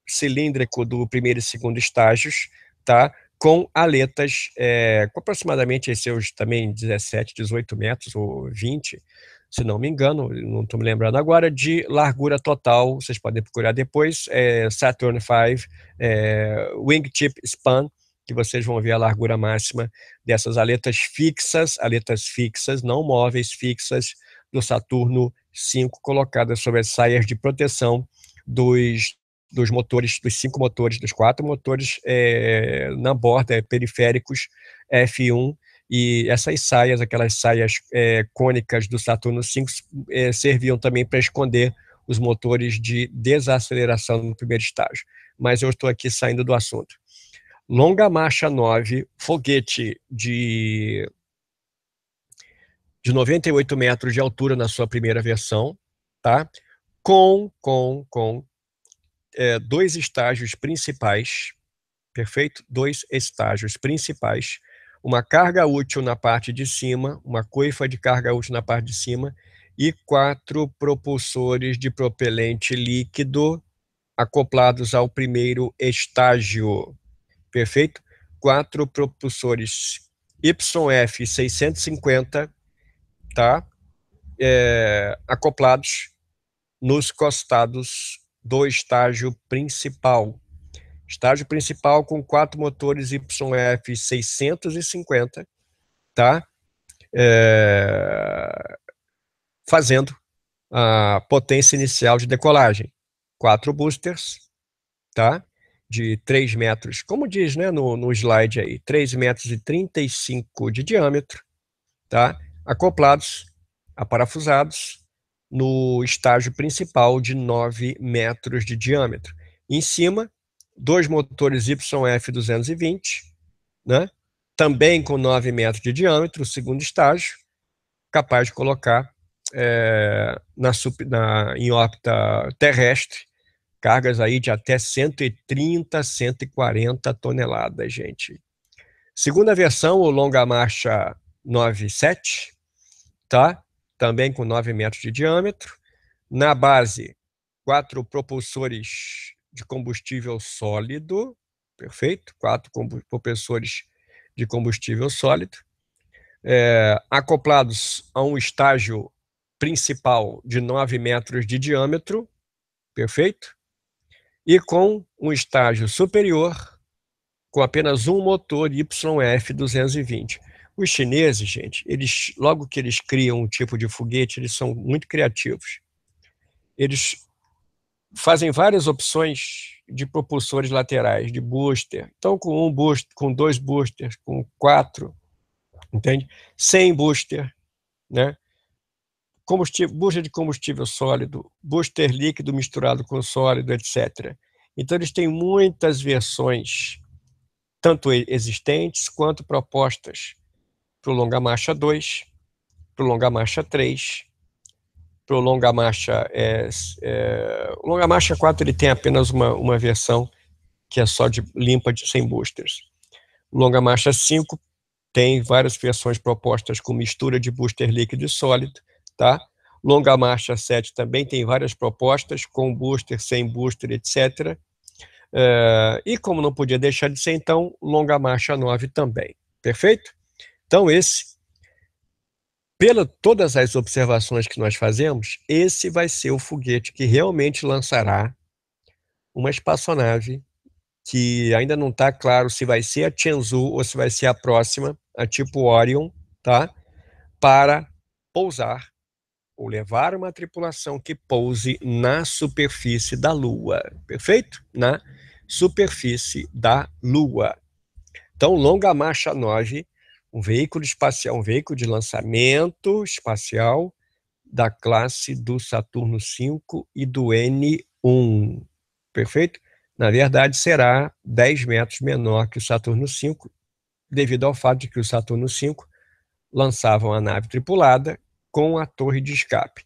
cilíndrico do primeiro e segundo estágios, tá? com aletas é, com aproximadamente seus também 17, 18 metros ou 20, se não me engano, não estou me lembrando agora, de largura total, vocês podem procurar depois, é, Saturn V é, Wingtip Span, que vocês vão ver a largura máxima dessas aletas fixas, aletas fixas, não móveis fixas, do Saturno V, colocadas sobre as saias de proteção dos dos motores, dos cinco motores, dos quatro motores é, na borda, é, periféricos F1 e essas saias, aquelas saias é, cônicas do Saturno 5, é, serviam também para esconder os motores de desaceleração no primeiro estágio. Mas eu estou aqui saindo do assunto. Longa Marcha 9, foguete de, de 98 metros de altura na sua primeira versão, tá? Com, com, com é, dois estágios principais, perfeito? Dois estágios principais. Uma carga útil na parte de cima, uma coifa de carga útil na parte de cima e quatro propulsores de propelente líquido acoplados ao primeiro estágio, perfeito? Quatro propulsores YF 650, tá? É, acoplados nos costados do estágio principal. Estágio principal com quatro motores YF 650, tá? É, fazendo a potência inicial de decolagem. Quatro boosters, tá? De 3 metros, como diz né, no, no slide aí, 3 metros e 35 de diâmetro, tá? Acoplados, aparafusados, no estágio principal de 9 metros de diâmetro. Em cima, dois motores YF220, né? também com 9 metros de diâmetro, o segundo estágio, capaz de colocar é, na, na, em órbita terrestre cargas aí de até 130, 140 toneladas, gente. Segunda versão, o Longa Marcha 97, tá? também com 9 metros de diâmetro. Na base, quatro propulsores de combustível sólido, perfeito, quatro propulsores de combustível sólido, é, acoplados a um estágio principal de 9 metros de diâmetro, perfeito, e com um estágio superior com apenas um motor YF220. Os chineses, gente, eles logo que eles criam um tipo de foguete, eles são muito criativos. Eles fazem várias opções de propulsores laterais, de booster. Então, com um booster, com dois boosters, com quatro, entende? Sem booster, né? Combustível, booster de combustível sólido, booster líquido misturado com sólido, etc. Então, eles têm muitas versões, tanto existentes quanto propostas prolonga a marcha 2, prolonga a marcha 3, prolonga a marcha. É, é, o longa marcha 4 ele tem apenas uma, uma versão que é só de limpa de sem boosters. O longa marcha 5 tem várias versões propostas com mistura de booster líquido e sólido, tá? Longa marcha 7 também tem várias propostas com booster, sem booster, etc. É, e como não podia deixar de ser, então, longa marcha 9 também. Perfeito? Então, esse, pelas todas as observações que nós fazemos, esse vai ser o foguete que realmente lançará uma espaçonave que ainda não está claro se vai ser a Tianzhu ou se vai ser a próxima, a tipo Orion, tá? Para pousar ou levar uma tripulação que pouse na superfície da Lua, perfeito? Na superfície da Lua. Então, Longa Marcha 9 um veículo espacial, um veículo de lançamento espacial da classe do Saturno V e do N1. Perfeito? Na verdade, será 10 metros menor que o Saturno V, devido ao fato de que o Saturno V lançavam a nave tripulada com a torre de escape.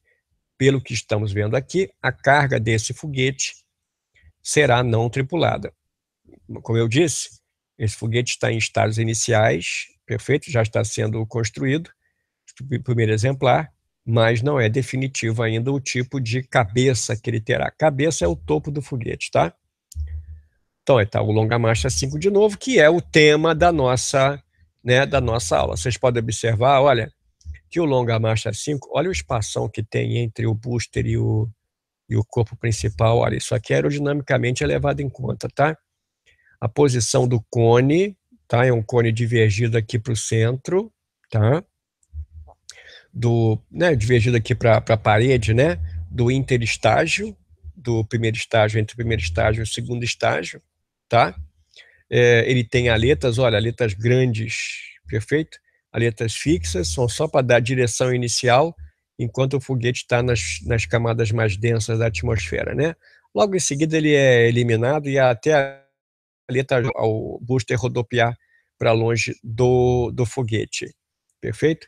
Pelo que estamos vendo aqui, a carga desse foguete será não tripulada. Como eu disse, esse foguete está em estágios iniciais Perfeito? Já está sendo construído, primeiro exemplar, mas não é definitivo ainda o tipo de cabeça que ele terá. Cabeça é o topo do foguete, tá? Então, está é, o Longa Marcha 5 de novo, que é o tema da nossa, né, da nossa aula. Vocês podem observar, olha, que o Longa Marcha 5, olha o espação que tem entre o booster e o, e o corpo principal. Olha, isso aqui é aerodinamicamente é levado em conta, tá? A posição do cone tá? É um cone divergido aqui para o centro, tá? Do, né, divergido aqui para a parede, né? Do interestágio, do primeiro estágio, entre o primeiro estágio e o segundo estágio, tá? É, ele tem aletas, olha, aletas grandes, perfeito? Aletas fixas, são só para dar direção inicial, enquanto o foguete está nas, nas camadas mais densas da atmosfera, né? Logo em seguida ele é eliminado e até paleta tá ao booster rodopiar para longe do, do foguete. Perfeito?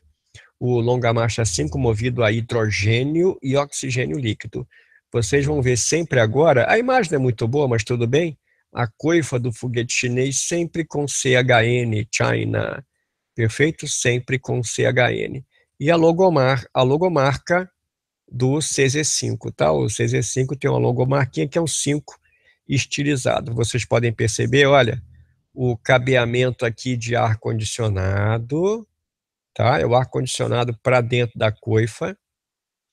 O Longa Marcha 5 assim movido a hidrogênio e oxigênio líquido. Vocês vão ver sempre agora, a imagem é muito boa, mas tudo bem, a coifa do foguete chinês sempre com CHN, China, perfeito? Sempre com CHN. E a, logomar, a logomarca do CZ5, tá? O CZ5 tem uma logomarquinha que é um 5, estilizado. Vocês podem perceber, olha, o cabeamento aqui de ar-condicionado, tá? É o ar-condicionado para dentro da coifa,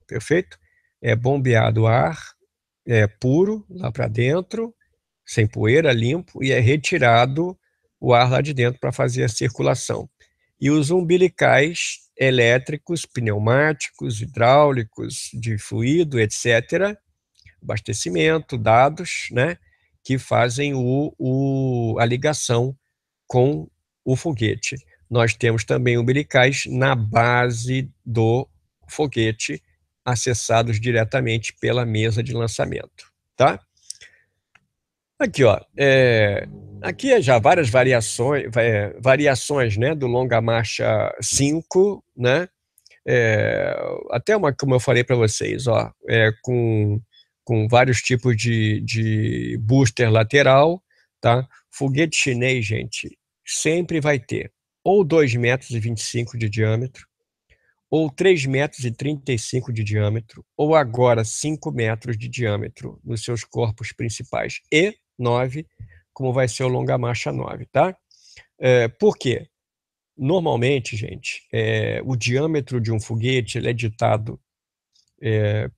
perfeito? É bombeado ar, é puro lá para dentro, sem poeira, limpo, e é retirado o ar lá de dentro para fazer a circulação. E os umbilicais elétricos, pneumáticos, hidráulicos, de fluido, etc., abastecimento, dados, né? que fazem o, o, a ligação com o foguete. Nós temos também umbilicais na base do foguete, acessados diretamente pela mesa de lançamento, tá? Aqui, ó, é, aqui é já várias variações, é, variações, né, do longa marcha 5, né, é, até uma, como eu falei para vocês, ó, é, com com vários tipos de, de booster lateral, tá? Foguete chinês, gente, sempre vai ter ou 2,25 metros e de diâmetro, ou 3,35 metros e de diâmetro, ou agora 5 metros de diâmetro nos seus corpos principais e 9, como vai ser o Longa Marcha 9, tá? É, por quê? Normalmente, gente, é, o diâmetro de um foguete é ditado é,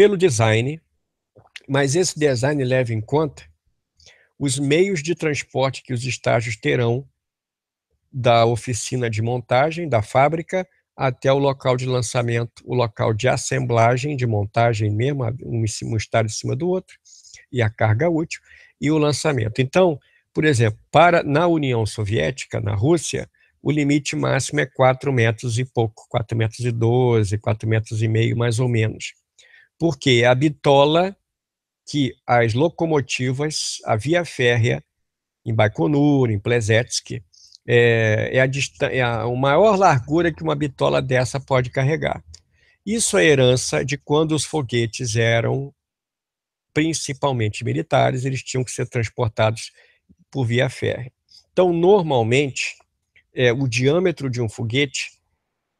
pelo design, mas esse design leva em conta os meios de transporte que os estágios terão da oficina de montagem, da fábrica, até o local de lançamento, o local de assemblagem, de montagem mesmo, um, estágio em cima do outro, e a carga útil, e o lançamento. Então, por exemplo, para na União Soviética, na Rússia, o limite máximo é 4 metros e pouco, 4 metros e 12, 4 metros e meio mais ou menos porque a bitola que as locomotivas, a via férrea, em Baikonur, em Plesetsk, é, é, a, é a, maior largura que uma bitola dessa pode carregar. Isso é herança de quando os foguetes eram principalmente militares, eles tinham que ser transportados por via férrea. Então, normalmente, é, o diâmetro de um foguete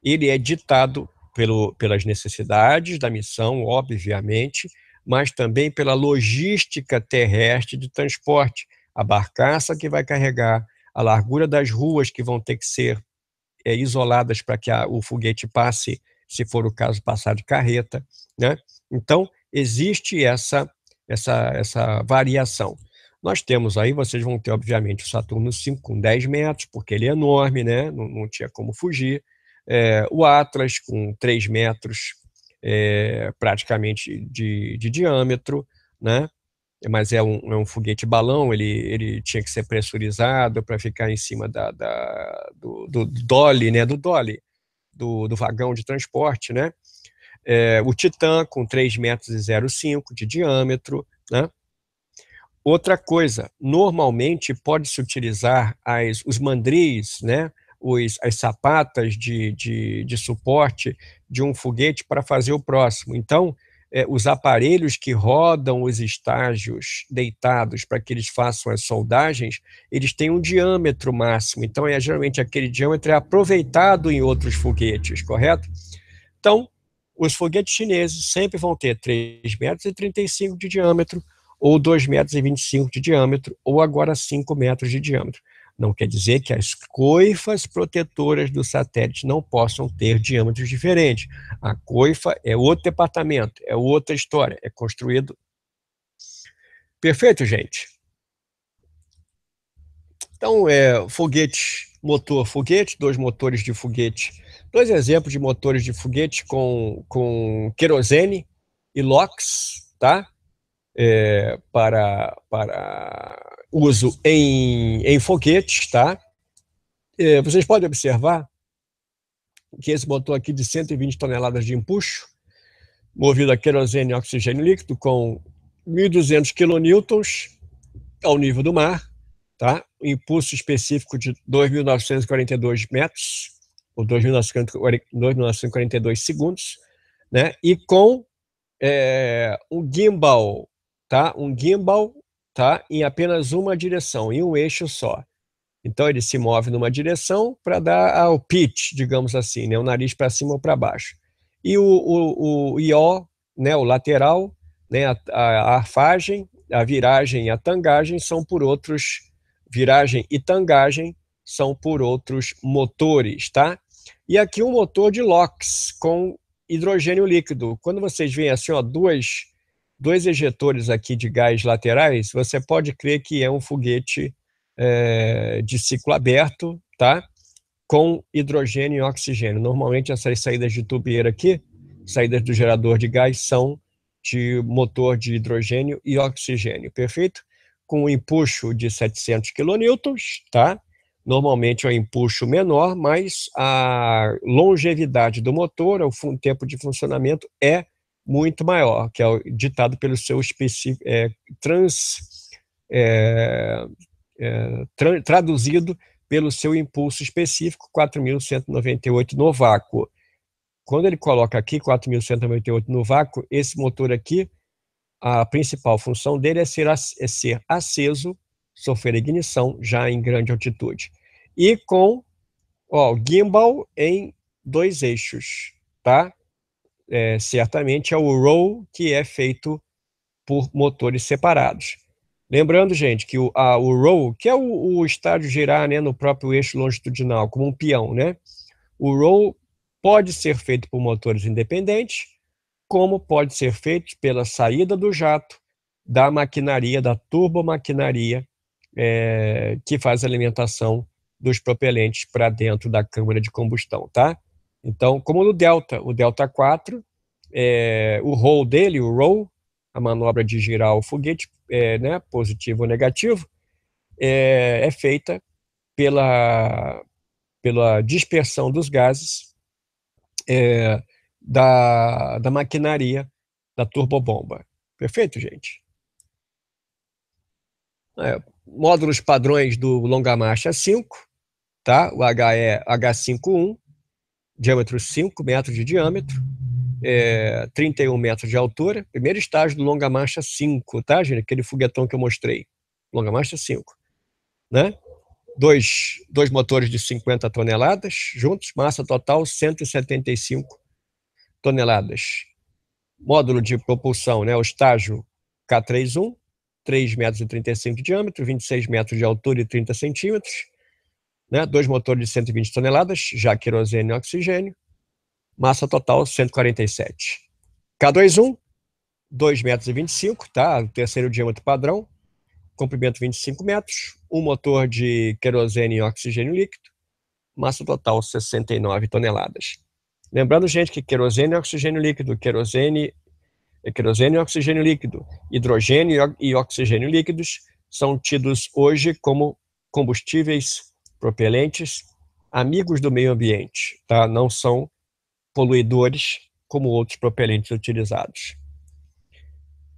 ele é ditado pelo, pelas necessidades da missão, obviamente, mas também pela logística terrestre de transporte, a barcaça que vai carregar, a largura das ruas que vão ter que ser é, isoladas para que a, o foguete passe, se for o caso, passar de carreta. Né? Então, existe essa, essa, essa variação. Nós temos aí, vocês vão ter, obviamente, o Saturno 5 com 10 metros, porque ele é enorme, né? não, não tinha como fugir. É, o Atlas, com 3 metros é, praticamente de, de, diâmetro, né? mas é um, é um foguete balão, ele, ele tinha que ser pressurizado para ficar em cima da, da do, do, dolly, né? do dolly, do, do vagão de transporte. Né? É, o Titan, com 3,05 metros e de diâmetro. Né? Outra coisa, normalmente pode-se utilizar as, os mandris, né? os, as sapatas de, de, de suporte de um foguete para fazer o próximo. Então, é, os aparelhos que rodam os estágios deitados para que eles façam as soldagens, eles têm um diâmetro máximo. Então, é, geralmente aquele diâmetro é aproveitado em outros foguetes, correto? Então, os foguetes chineses sempre vão ter 3,35 metros e 35 de diâmetro, ou 2,25 metros e 25 de diâmetro, ou agora 5 metros de diâmetro. Não quer dizer que as coifas protetoras do satélite não possam ter diâmetros diferentes. A coifa é outro departamento, é outra história, é construído. Perfeito, gente? Então, é, foguete, motor, foguete, dois motores de foguete, dois exemplos de motores de foguete com, com querosene e LOX, tá? É, para, para uso em, em foguetes, tá? É, vocês podem observar que esse motor aqui de 120 toneladas de empuxo, movido a querosene e oxigênio líquido, com 1.200 kN ao nível do mar, tá? Um impulso específico de 2.942 metros, ou 2.942 segundos, né? E com é, um gimbal, tá? Um gimbal tá? em apenas uma direção, em um eixo só. Então ele se move numa direção para dar ao pitch, digamos assim, né? o nariz para cima ou para baixo. E o, o, o IO, né? o lateral, né? a, a arfagem, a viragem e a tangagem são por outros, viragem e tangagem são por outros motores, tá? E aqui um motor de LOX com hidrogênio líquido. Quando vocês veem assim, ó, duas dois ejetores aqui de gás laterais, você pode crer que é um foguete é, de ciclo aberto, tá? Com hidrogênio e oxigênio. Normalmente essas saídas de tubeira aqui, saídas do gerador de gás, são de motor de hidrogênio e oxigênio, perfeito? Com um empuxo de 700 kN, tá? Normalmente é um empuxo menor, mas a longevidade do motor, o tempo de funcionamento é muito maior, que é ditado pelo seu específico, é, trans, é, é, tra traduzido pelo seu impulso específico, 4.198 no vácuo. Quando ele coloca aqui 4.198 no vácuo, esse motor aqui, a principal função dele é ser, é ser aceso, sofrer ignição já em grande altitude. E com ó, gimbal em dois eixos, tá? é, certamente é o roll que é feito por motores separados. Lembrando, gente, que o, a, o roll, que é o, o estádio girar né, no próprio eixo longitudinal, como um peão, né? O roll pode ser feito por motores independentes, como pode ser feito pela saída do jato, da maquinaria, da turbomaquinaria, é, que faz a alimentação dos propelentes para dentro da câmara de combustão, tá? Então, como no delta, o delta 4, é, o roll dele, o roll, a manobra de girar o foguete, é, né, positivo ou negativo, é, é feita pela, pela dispersão dos gases é, da, da maquinaria da turbobomba. Perfeito, gente? É, módulos padrões do longa marcha 5, tá? o HE H51, diâmetro 5 metros de diâmetro, é, 31 metros de altura, primeiro estágio do longa marcha 5, tá, gente? Aquele foguetão que eu mostrei, longa marcha 5, né? Dois, dois motores de 50 toneladas, juntos, massa total 175 toneladas. Módulo de propulsão, né, o estágio K31, 3,35 metros de diâmetro, 26 metros de altura e 30 centímetros né? dois motores de 120 toneladas, já querosene e oxigênio, massa total 147. K21, 2,25 metros, e tá? O terceiro diâmetro padrão, comprimento 25 metros, um motor de querosene e oxigênio líquido, massa total 69 toneladas. Lembrando, gente, que querosene e oxigênio líquido, querosene, eh, querosene e oxigênio líquido, hidrogênio e oxigênio líquidos são tidos hoje como combustíveis propelentes, amigos do meio ambiente, tá? não são poluidores como outros propelentes utilizados.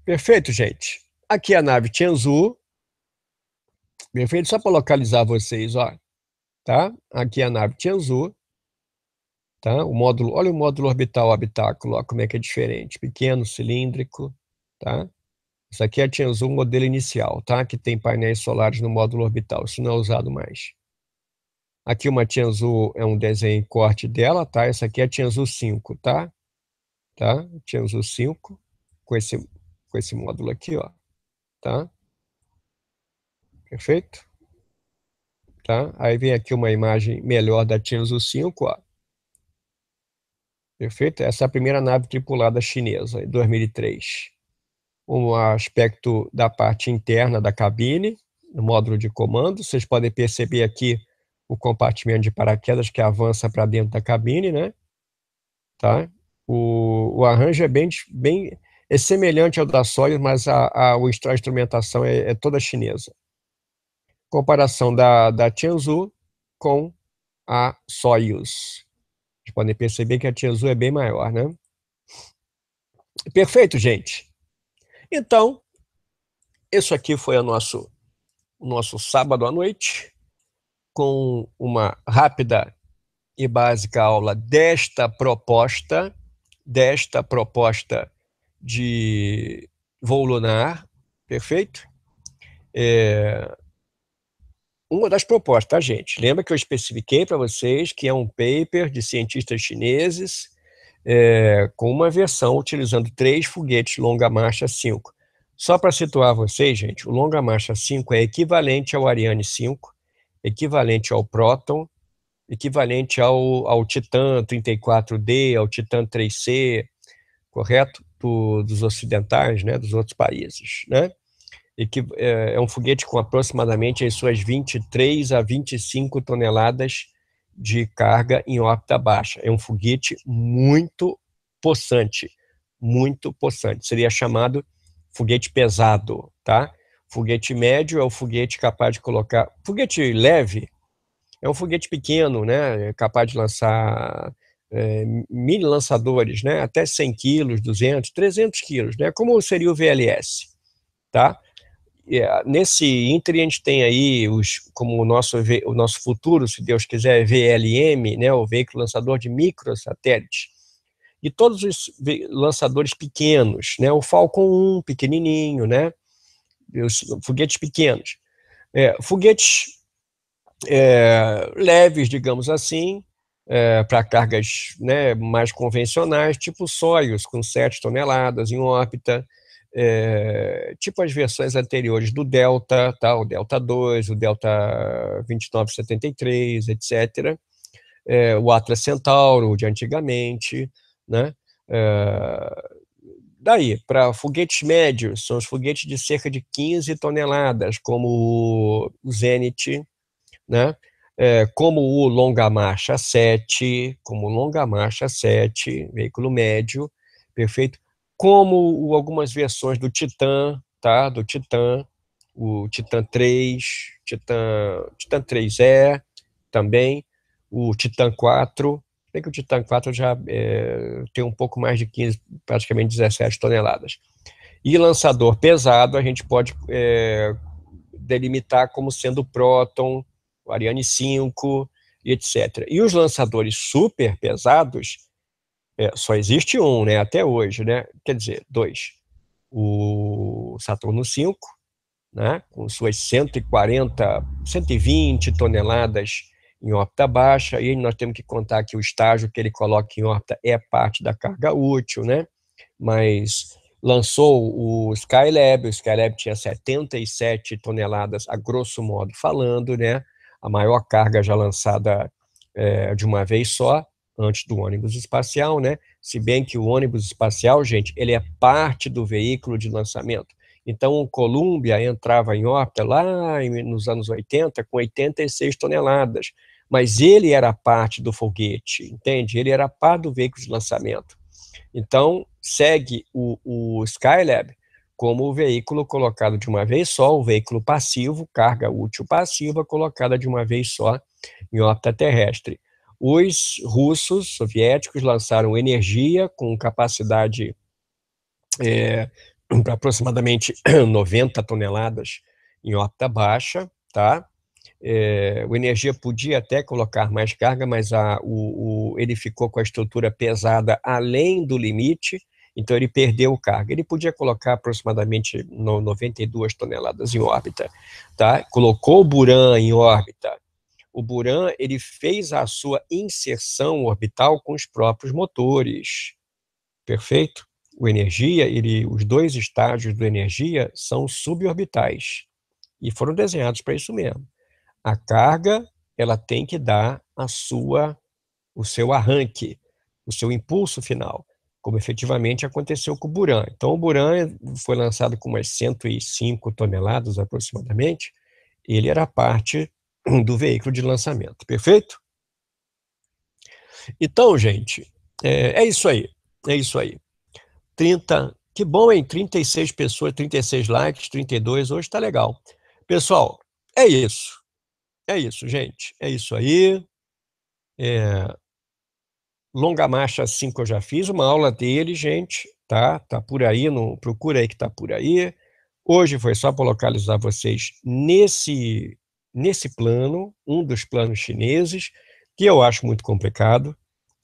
Perfeito, gente? Aqui é a nave Tianzu. Perfeito? Só para localizar vocês, ó. Tá? Aqui é a nave Tianzu. Tá? O módulo, olha o módulo orbital habitáculo, ó, como é que é diferente. Pequeno, cilíndrico, tá? Isso aqui é a Tianzu, modelo inicial, tá? Que tem painéis solares no módulo orbital. Isso não é usado mais. Aqui uma Tianzu é um desenho em corte dela, tá? Essa aqui é a Tianzu 5, tá? Tá? Tianzu 5, com esse, com esse módulo aqui, ó. Tá? Perfeito? Tá? Aí vem aqui uma imagem melhor da Tianzu 5, ó. Perfeito? Essa é a primeira nave tripulada chinesa, em 2003. Um aspecto da parte interna da cabine, no módulo de comando. Vocês podem perceber aqui o compartimento de paraquedas que avança para dentro da cabine, né? Tá? O, o arranjo é bem, bem é semelhante ao da Soyuz, mas a, a, a instrumentação é, é, toda chinesa. Comparação da, da Tianzu com a Soyuz. Vocês podem perceber que a Tianzu é bem maior, né? Perfeito, gente. Então, isso aqui foi o nosso, o nosso sábado à noite com uma rápida e básica aula desta proposta, desta proposta de voo lunar, perfeito? É, uma das propostas, tá, gente? Lembra que eu especifiquei para vocês que é um paper de cientistas chineses é, com uma versão utilizando três foguetes Longa Marcha 5. Só para situar vocês, gente, o Longa Marcha 5 é equivalente ao Ariane 5, equivalente ao próton, equivalente ao, ao Titan 34D, ao Titan 3C, correto? dos ocidentais, né? Dos outros países, né? E que é, é um foguete com aproximadamente as suas 23 a 25 toneladas de carga em órbita baixa. É um foguete muito possante, muito possante. Seria chamado foguete pesado, tá? Foguete médio é o foguete capaz de colocar. Foguete leve é um foguete pequeno, né? É capaz de lançar é, mini lançadores, né? Até 100 quilos, 200, 300 quilos, né? Como seria o VLS, tá? É, nesse entre a gente tem aí os, como o nosso, o nosso futuro, se Deus quiser, VLM, né, o veículo lançador de microsatélites. E todos os lançadores pequenos, né, o Falcon 1, pequenininho, né, os foguetes pequenos. É, foguetes é, leves, digamos assim, é, para cargas né, mais convencionais, tipo Soyuz, com 7 toneladas em órbita, é, tipo as versões anteriores do Delta, tá, o Delta 2, o Delta 2973, etc., é, o Atlas Centauro, de antigamente, né, é, Daí, para foguetes médios, são os foguetes de cerca de 15 toneladas, como o Zenit, né? É, como o Longa Marcha 7, como Longa Marcha 7, veículo médio, perfeito, como algumas versões do Titan, tá? Do Titan, o Titan 3, Titan, Titan 3E também, o Titan 4, Bem que o Titan 4 já é, tem um pouco mais de 15, praticamente 17 toneladas. E lançador pesado a gente pode é, delimitar como sendo o Proton, o Ariane 5 etc. E os lançadores super pesados, é, só existe um, né, até hoje, né? Quer dizer, dois. O Saturno 5, né, com suas 140, 120 toneladas em órbita baixa, e nós temos que contar que o estágio que ele coloca em órbita é parte da carga útil, né? Mas lançou o Skylab, o Skylab tinha 77 toneladas, a grosso modo falando, né? A maior carga já lançada é, de uma vez só, antes do ônibus espacial, né? Se bem que o ônibus espacial, gente, ele é parte do veículo de lançamento. Então, o Columbia entrava em órbita lá nos anos 80 com 86 toneladas mas ele era parte do foguete, entende? Ele era parte do veículo de lançamento. Então, segue o, o Skylab como o veículo colocado de uma vez só, o veículo passivo, carga útil passiva, colocada de uma vez só em órbita terrestre. Os russos, soviéticos, lançaram energia com capacidade é, para aproximadamente 90 toneladas em órbita baixa, tá? é, o Energia podia até colocar mais carga, mas a, o, o, ele ficou com a estrutura pesada além do limite, então ele perdeu carga. Ele podia colocar aproximadamente 92 toneladas em órbita, tá? Colocou o Buran em órbita. O Buran ele fez a sua inserção orbital com os próprios motores. Perfeito? O energia, ele, os dois estágios do energia são suborbitais e foram desenhados para isso mesmo. A carga, ela tem que dar a sua o seu arranque, o seu impulso final, como efetivamente aconteceu com o Buran. Então o Buran foi lançado com umas 105 toneladas aproximadamente, ele era parte do veículo de lançamento, perfeito? Então, gente, é, é isso aí, é isso aí. 30, que bom, hein? 36 pessoas, 36 likes, 32, hoje tá legal. Pessoal, é isso. É isso, gente. É isso aí. É... Longa Marcha 5 assim eu já fiz, uma aula dele, gente, tá? Tá por aí, procura aí que tá por aí. Hoje foi só para localizar vocês nesse nesse plano, um dos planos chineses, que eu acho muito complicado.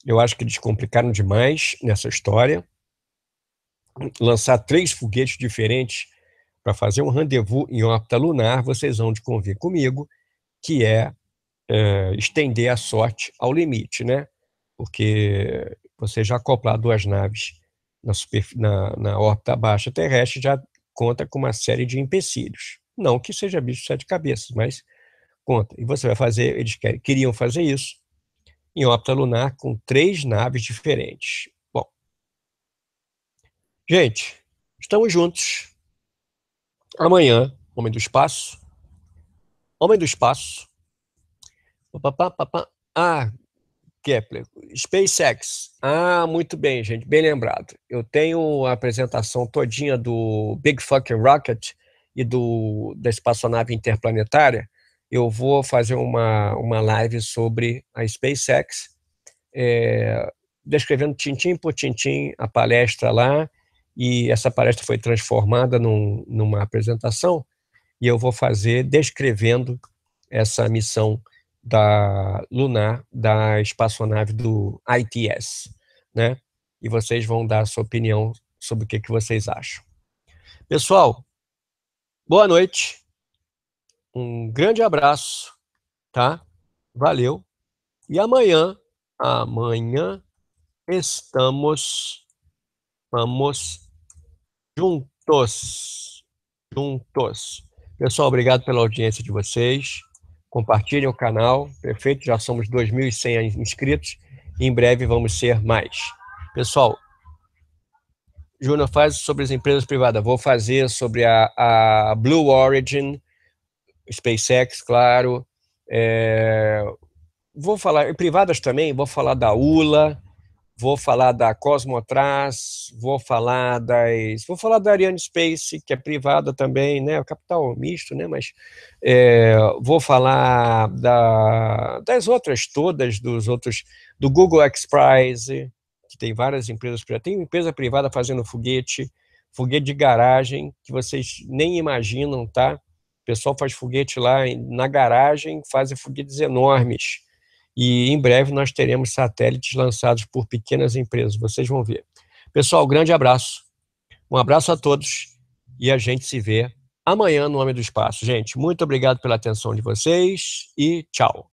Eu acho que eles complicaram demais nessa história. Lançar três foguetes diferentes para fazer um rendezvous em órbita lunar, vocês vão de convir comigo que é, é estender a sorte ao limite, né? Porque você já acoplar duas naves na, na, na órbita baixa terrestre já conta com uma série de empecilhos. Não que seja bicho de sete cabeças, mas conta. E você vai fazer, eles queriam fazer isso em órbita lunar com três naves diferentes. Bom, gente, estamos juntos. Amanhã, Homem do Espaço, Homem do Espaço. Ah, Kepler. SpaceX. Ah, muito bem, gente. Bem lembrado. Eu tenho a apresentação todinha do Big Fucking Rocket e do da espaçonave interplanetária. Eu vou fazer uma, uma live sobre a SpaceX, é, descrevendo tintim por tintim a palestra lá. E essa palestra foi transformada num, numa apresentação e eu vou fazer descrevendo essa missão da lunar da espaçonave do ITS, né? E vocês vão dar a sua opinião sobre o que, que vocês acham. Pessoal, boa noite. Um grande abraço, tá? Valeu. E amanhã, amanhã estamos vamos juntos, juntos. Pessoal, obrigado pela audiência de vocês. Compartilhem o canal, perfeito? Já somos 2.100 inscritos. Em breve vamos ser mais. Pessoal, Júnior faz sobre as empresas privadas. Vou fazer sobre a, a Blue Origin, SpaceX, claro. É, vou falar privadas também. Vou falar da ULA, vou falar da Cosmotras, vou falar das, vou falar da Ariane Space, que é privada também, né, o capital misto, né, mas é, vou falar da, das outras todas, dos outros, do Google X Prize, que tem várias empresas privadas, tem empresa privada fazendo foguete, foguete de garagem, que vocês nem imaginam, tá, o pessoal faz foguete lá na garagem, fazem foguetes enormes, e em breve nós teremos satélites lançados por pequenas empresas, vocês vão ver. Pessoal, grande abraço. Um abraço a todos e a gente se vê amanhã no Homem do Espaço. Gente, muito obrigado pela atenção de vocês e tchau.